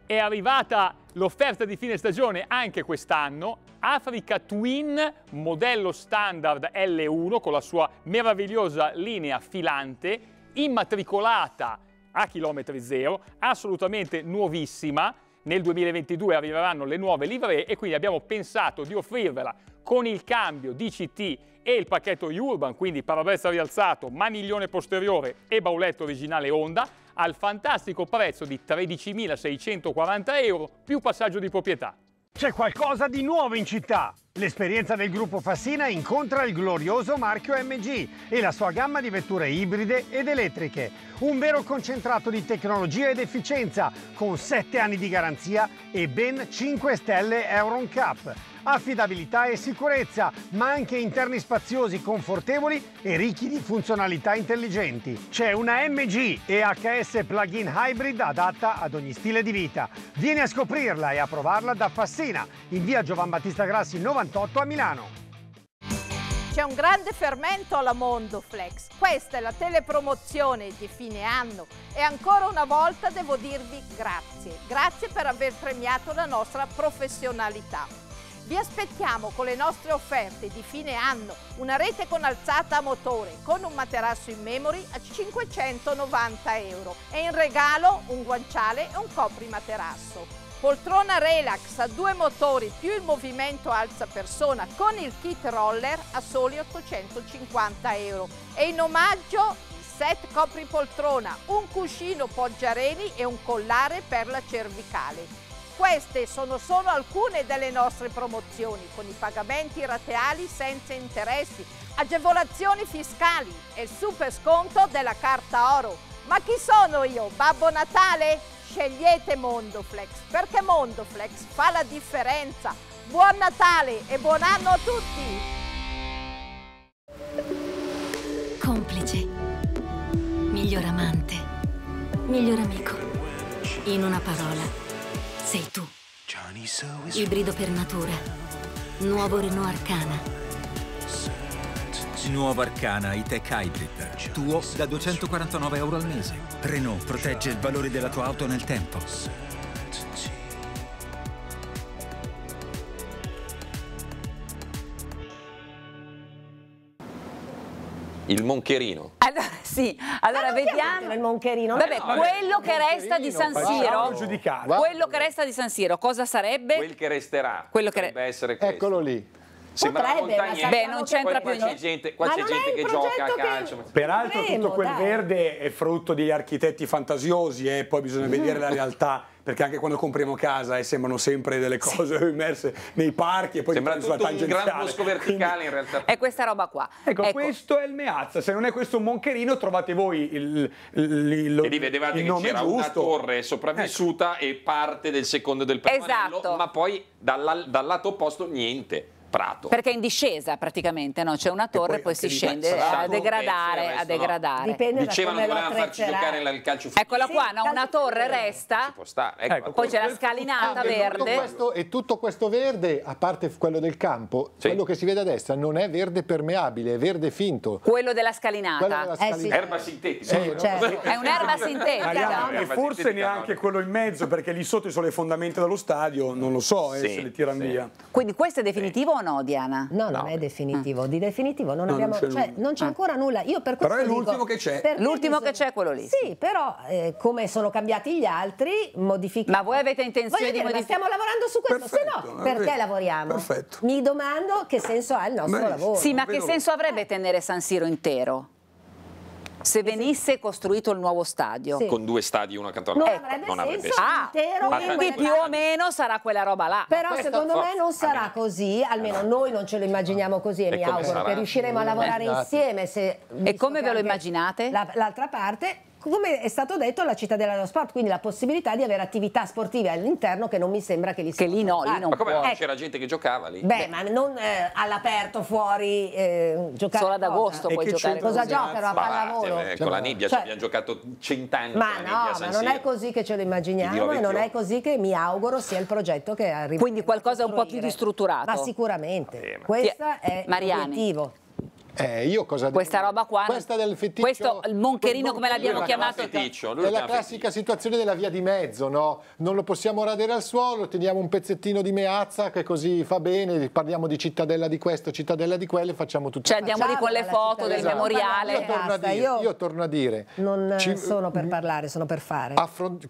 S3: È arrivata l'offerta di fine stagione anche quest'anno, Africa Twin modello standard L1 con la sua meravigliosa linea filante, immatricolata a chilometri zero, assolutamente nuovissima. Nel 2022 arriveranno le nuove livree e quindi abbiamo pensato di offrirvela con il cambio DCT e il pacchetto Urban, quindi parabrezza rialzato, maniglione posteriore e bauletto originale Honda, al fantastico prezzo di 13.640 euro più passaggio di proprietà.
S9: C'è qualcosa di nuovo in città. L'esperienza del gruppo Fassina incontra il glorioso marchio MG e la sua gamma di vetture ibride ed elettriche. Un vero concentrato di tecnologia ed efficienza, con 7 anni di garanzia e ben 5 stelle Euron Cup affidabilità e sicurezza, ma anche interni spaziosi, confortevoli e ricchi di funzionalità intelligenti. C'è una MG EHS plug-in hybrid adatta ad ogni stile di vita. Vieni a scoprirla e a provarla da Fassina, in via Giovan Battista Grassi 98 a Milano.
S8: C'è un grande fermento alla Mondoflex, questa è la telepromozione di fine anno e ancora una volta devo dirvi grazie, grazie per aver premiato la nostra professionalità. Vi aspettiamo con le nostre offerte di fine anno una rete con alzata a motore con un materasso in memory a 590 euro e in regalo un guanciale e un coprimaterasso. Poltrona Relax a due motori più il movimento alza persona con il kit roller a soli 850 euro e in omaggio set copri poltrona, un cuscino poggiareni e un collare per la cervicale. Queste sono solo alcune delle nostre promozioni, con i pagamenti rateali senza interessi, agevolazioni fiscali e il super sconto della carta oro. Ma chi sono io? Babbo Natale? Scegliete Mondoflex, perché Mondoflex fa la differenza. Buon Natale e buon anno a tutti!
S9: Complice,
S2: miglior amante,
S1: miglior amico.
S2: In una parola sei tu. Ibrido per natura. Nuovo Renault Arcana.
S1: Nuovo Arcana E-Tech Hybrid. Tuo da 249 euro al mese. Renault protegge il valore della tua auto nel tempo.
S3: Il Moncherino
S2: sì. Allora ah, vediamo. Il Moncherino. Vabbè, no, quello che resta di San Siro. Quello che resta di San Siro, cosa sarebbe? Quel
S3: che resterà. Quello che resta. essere questo. Eccolo lì. Sembrava montagna. Beh, non c'entra più niente. Qua c'è gente, qua c'è gente che gioca a calcio. Che...
S9: Peraltro tutto
S4: quel dai. verde è frutto degli architetti fantasiosi e eh? poi bisogna vedere la realtà perché anche quando compriamo casa e eh, sembrano sempre delle cose sì. immerse nei parchi e poi sembra tutto sulla un gran bosco
S2: verticale in realtà. È questa roba qua.
S4: Ecco, ecco, questo è il Meazza, se non è questo un moncherino trovate voi il, il, il, e lì vedevate il che c'era una torre sopravvissuta ecco. e
S3: parte del secondo e del primo esatto. anello, ma poi dalla, dal lato opposto niente. Prato. Perché
S2: è in discesa praticamente, no? c'è una torre e poi, poi si scende a degradare. A degradare. Dipende Dicevano che volevano
S3: farci giocare il calcio futuro.
S2: Eccola qua, no? una torre resta,
S3: ecco. ecco, poi c'è la scalinata ah,
S2: verde. Tutto questo,
S5: e tutto questo verde, a parte quello del campo, sì. quello che si vede a destra non è verde permeabile, è verde finto.
S2: Quello della scalinata. Quello della scalinata. Eh, sì. Erba sintetica. Eh, certo. È un'erba sintetica. Mariano,
S4: forse neanche quello in mezzo, perché lì sotto sono le fondamenta dello stadio, non lo so eh, sì, se le tirano via.
S2: Quindi questo è definitivo o no, Diana? No, non è definitivo. Ah. Di definitivo non, no, abbiamo, cioè, non c'è cioè, ancora nulla. Io per questo però è l'ultimo
S7: che c'è. L'ultimo che c'è è quello lì. Sì, però eh, come sono cambiati gli altri, modifichiamo. Ma voi
S2: avete intenzione di modificare? Stiamo lavorando su questo, Perfetto, se no perché lavoriamo? Perfetto. Mi domando che senso ha il nostro Beh, lavoro. Sì, ma che senso avrebbe eh. tenere San Siro intero? se venisse costruito il nuovo stadio. Sì. Con
S3: due stadi uno accanto all'altro. Non, ecco. non avrebbe senso.
S2: Ah, quindi più o meno sarà quella
S7: roba là. Però secondo me non sarà così, almeno no. noi non ce lo immaginiamo ecco così e, e mi auguro sarà? che riusciremo a lavorare esatto. insieme. Se, e come ve lo immaginate? L'altra parte come è stato detto, la città dello sport, quindi la possibilità di avere attività sportive all'interno che non mi sembra che li sia. Che lì no, lì non Ma come ecco.
S3: c'era gente che giocava lì? Beh, Beh.
S7: ma non eh, all'aperto fuori eh, giocare. Solo ad agosto puoi giocare. Cosa giocano a pallavolo? Eh,
S3: con la Nibbia cioè, abbiamo giocato cent'anni. Ma no, ma non è
S7: così che ce lo immaginiamo e non è così che mi auguro sia il progetto che arriva. Quindi qualcosa un po' più ristrutturato. Ma sicuramente. Eh, Questo
S5: è Mariani. l'obiettivo. Eh, io cosa questa dico? roba qua questa del feticcio questo il
S2: moncherino come l'abbiamo chiamato feticcio, è la
S5: classica feticcio. situazione della via di mezzo no? non lo possiamo radere al suolo teniamo un pezzettino di meazza che così fa bene parliamo di cittadella di questo cittadella di quello e facciamo tutto cioè andiamo lì con le foto del esatto. memoriale io torno, dire, io, io torno, a dire, non ci, sono per parlare sono per fare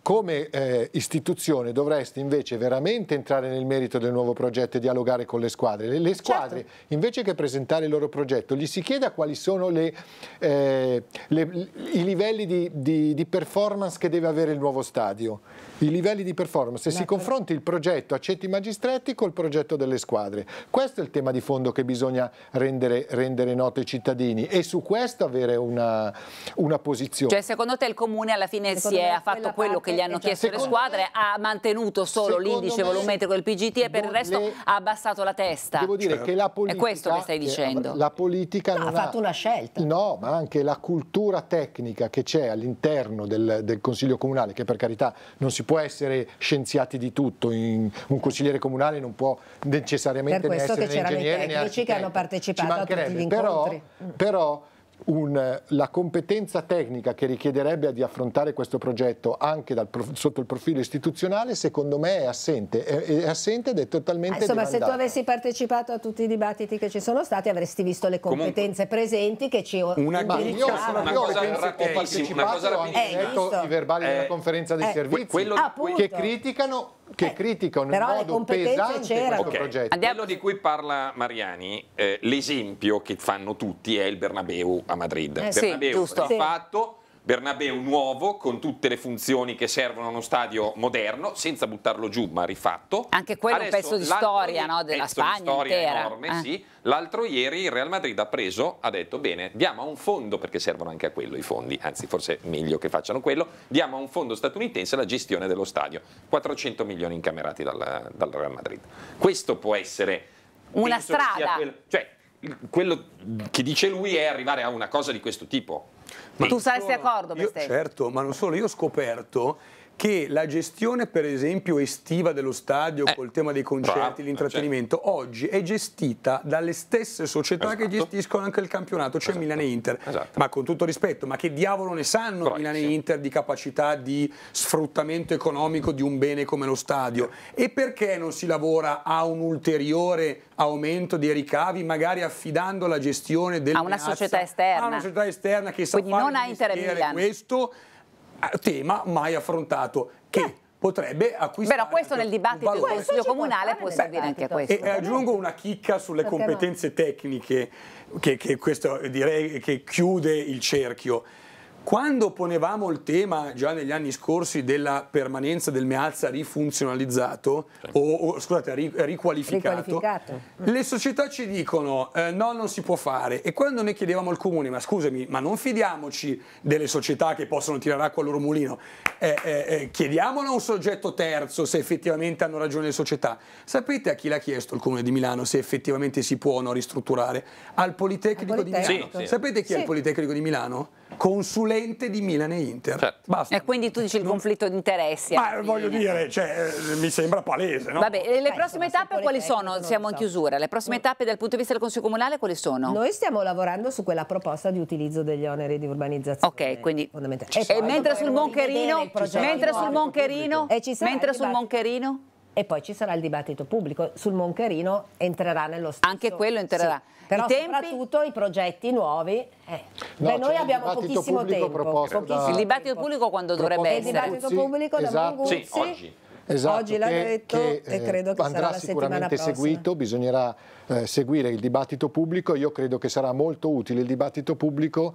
S5: come eh, istituzione dovresti invece veramente entrare nel merito del nuovo progetto e dialogare con le squadre le, le squadre certo. invece che presentare il loro progetto gli si chieda quali sono le, eh, le, i livelli di, di, di performance che deve avere il nuovo stadio i livelli di performance e si certo. confronti il progetto Accetti magistretti col progetto delle squadre. Questo è il tema di fondo che bisogna rendere, rendere noto ai cittadini e su questo avere una, una posizione. Cioè
S2: secondo te il Comune alla fine secondo si è, ha fatto quello che gli hanno chiesto le squadre, me, ha mantenuto solo l'indice volumetrico del PGT e per il resto le, ha abbassato la testa. Devo dire cioè, che la politica... È questo che stai dicendo.
S5: la politica no, non ha fatto ha, una scelta. No, ma anche la cultura tecnica che c'è all'interno del, del Consiglio Comunale, che per carità non si può può essere scienziati di tutto, in, un consigliere comunale non può necessariamente essere un ingegnere. Per questo che c'erano i tecnici che hanno
S7: partecipato a tutti gli incontri.
S5: Però, però un, la competenza tecnica che richiederebbe di affrontare questo progetto anche dal, sotto il profilo istituzionale secondo me è assente, è, è assente ed è totalmente eh, Insomma demandata. se tu
S7: avessi partecipato a tutti i dibattiti che ci sono stati avresti visto le competenze Comunque, presenti che ci una, una, io,
S5: una io cosa ho partecipato una cosa ho eh, detto i verbali eh, della conferenza dei eh, servizi que- ah, che criticano che eh, criticano in modo pesante questo okay. progetto.
S3: Andiamo. Quello di cui parla Mariani, eh, l'esempio che fanno tutti è il Bernabeu a Madrid. Eh, Bernabeu sì, giusto. rifatto, sì Bernabeu nuovo, con tutte le funzioni che servono a uno stadio moderno, senza buttarlo giù, ma rifatto. Anche quello Adesso, è un pezzo di storia no? della Spagna storia intera. Enorme, eh. sì. L'altro ieri il Real Madrid ha preso, ha detto bene, diamo a un fondo, perché servono anche a quello i fondi, anzi forse è meglio che facciano quello, diamo a un fondo statunitense la gestione dello stadio, 400 milioni incamerati dal, dal Real Madrid. Questo può essere...
S2: Una strada. Quel,
S3: cioè, quello che dice lui è arrivare a una cosa di questo tipo. Ma tu
S2: saresti d'accordo?
S4: Certo, ma non solo, io ho scoperto che la gestione per esempio estiva dello stadio eh, col tema dei concerti, l'intrattenimento, certo. oggi è gestita dalle stesse società esatto. che gestiscono anche il campionato, cioè esatto. Milan e Inter. Esatto. Ma con tutto rispetto, ma che diavolo ne sanno Bravi, Milan e Inter di capacità di sfruttamento economico di un bene come lo stadio? Eh. E perché non si lavora a un ulteriore aumento dei ricavi, magari affidando la gestione del a una società
S2: esterna? A una società esterna che Quindi sa fare non a Inter e Milan.
S4: questo tema mai affrontato che Beh. potrebbe acquistare...
S2: Però questo nel dibattito del Consiglio Comunale può servire anche a questo. E, e
S4: aggiungo una chicca sulle Perché competenze no? tecniche che, che questo direi che chiude il cerchio. Quando ponevamo il tema già negli anni scorsi della permanenza del meazza rifunzionalizzato sì. o, o, scusate, riqualificato, riqualificato, le società ci dicono eh, no, non si può fare e quando noi chiedevamo al comune ma scusami, ma non fidiamoci delle società che possono tirare acqua al loro mulino, eh, eh, eh chiediamolo a un soggetto terzo se effettivamente hanno ragione le società. Sapete a chi l'ha chiesto il comune di Milano se effettivamente si può o no ristrutturare? Al Politecnico, al Politecnico. di Milano. Sì, sì. Sapete chi è il Politecnico di Milano?
S2: consulente di Milan e Inter. Certo. Basta. E quindi tu dici il conflitto di interessi. Ma eh. voglio dire,
S4: cioè, eh, mi sembra palese.
S2: No? Vabbè, le Beh, prossime insomma, tappe quali sono? Siamo in chiusura. Le prossime tappe dal punto di vista del Consiglio Comunale quali sono? Noi
S7: stiamo lavorando su quella proposta di utilizzo degli oneri di urbanizzazione. Ok, quindi... E, e mentre sul Moncherino... Mentre sul
S2: Moncherino... Mentre sul
S7: Moncherino e poi ci sarà il dibattito pubblico. Sul Moncherino entrerà nello stesso. Anche quello entrerà. Sì. Però I tempi...
S2: soprattutto i progetti nuovi. Eh. No, Beh, noi abbiamo pochissimo tempo. Pochissimo Il dibattito pubblico quando dovrebbe essere? Il dibattito pubblico esatto. da Sì, oggi.
S5: Esatto, Oggi l'ha detto che, e eh, credo che andrà sicuramente seguito, bisognerà eh, seguire il dibattito pubblico, io credo che sarà molto utile il dibattito pubblico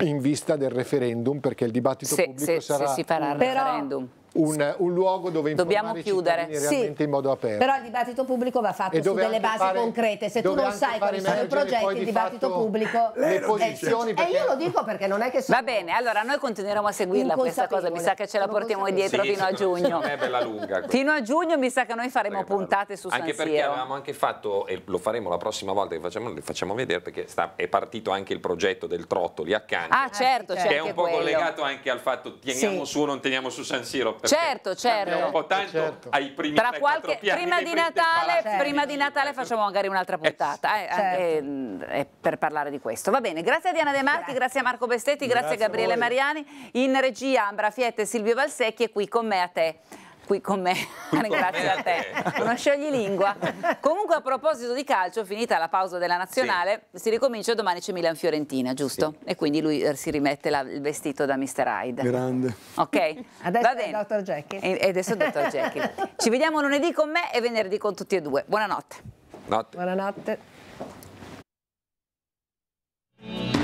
S5: in vista del referendum perché il dibattito se, pubblico se, sarà se si farà il referendum un, un luogo dove dobbiamo chiudere sì. in modo aperto. Però
S7: il dibattito pubblico va fatto su delle basi fare, concrete. Se tu non sai quali sono i progetti, il dibattito pubblico le posizioni. E
S2: io lo dico perché non è che sono. Va bene, allora noi continueremo a seguirla questa cosa. Mi sa che ce la portiamo dietro sì, fino a giugno. È
S3: bella lunga.
S2: Fino a giugno mi sa che noi faremo beh, puntate su anche San Siro. Anche perché avevamo
S3: anche fatto, e lo faremo la prossima volta che facciamo, li facciamo vedere perché sta, è partito anche il progetto del Trotto lì accanto. Ah, certo, ah, Che è un po' collegato anche al fatto teniamo su o non teniamo su San Siro Certo, certo. tanto certo. ai primi Tra qualche, prima, di Natale, certo. prima
S2: di Natale facciamo magari un'altra eh puntata eh, certo. eh, eh, per parlare di questo. Va bene, grazie a Diana De Marchi, grazie, grazie a Marco Bestetti, grazie, grazie a Gabriele a Mariani, in regia Ambra Fiette e Silvio Valsecchi e qui con me a te qui con me, grazie a te, uno lingua. Comunque a proposito di calcio, finita la pausa della nazionale, sì. si ricomincia domani c'è Milan-Fiorentina, giusto? Sì. E quindi lui eh, si rimette la, il vestito da Mr. Hyde. Grande. Ok, adesso è bene.
S7: Dr. Jekyll. E adesso Dr. Jekyll.
S2: Ci vediamo lunedì con me e venerdì con tutti e due. Buonanotte. Notte. Buonanotte.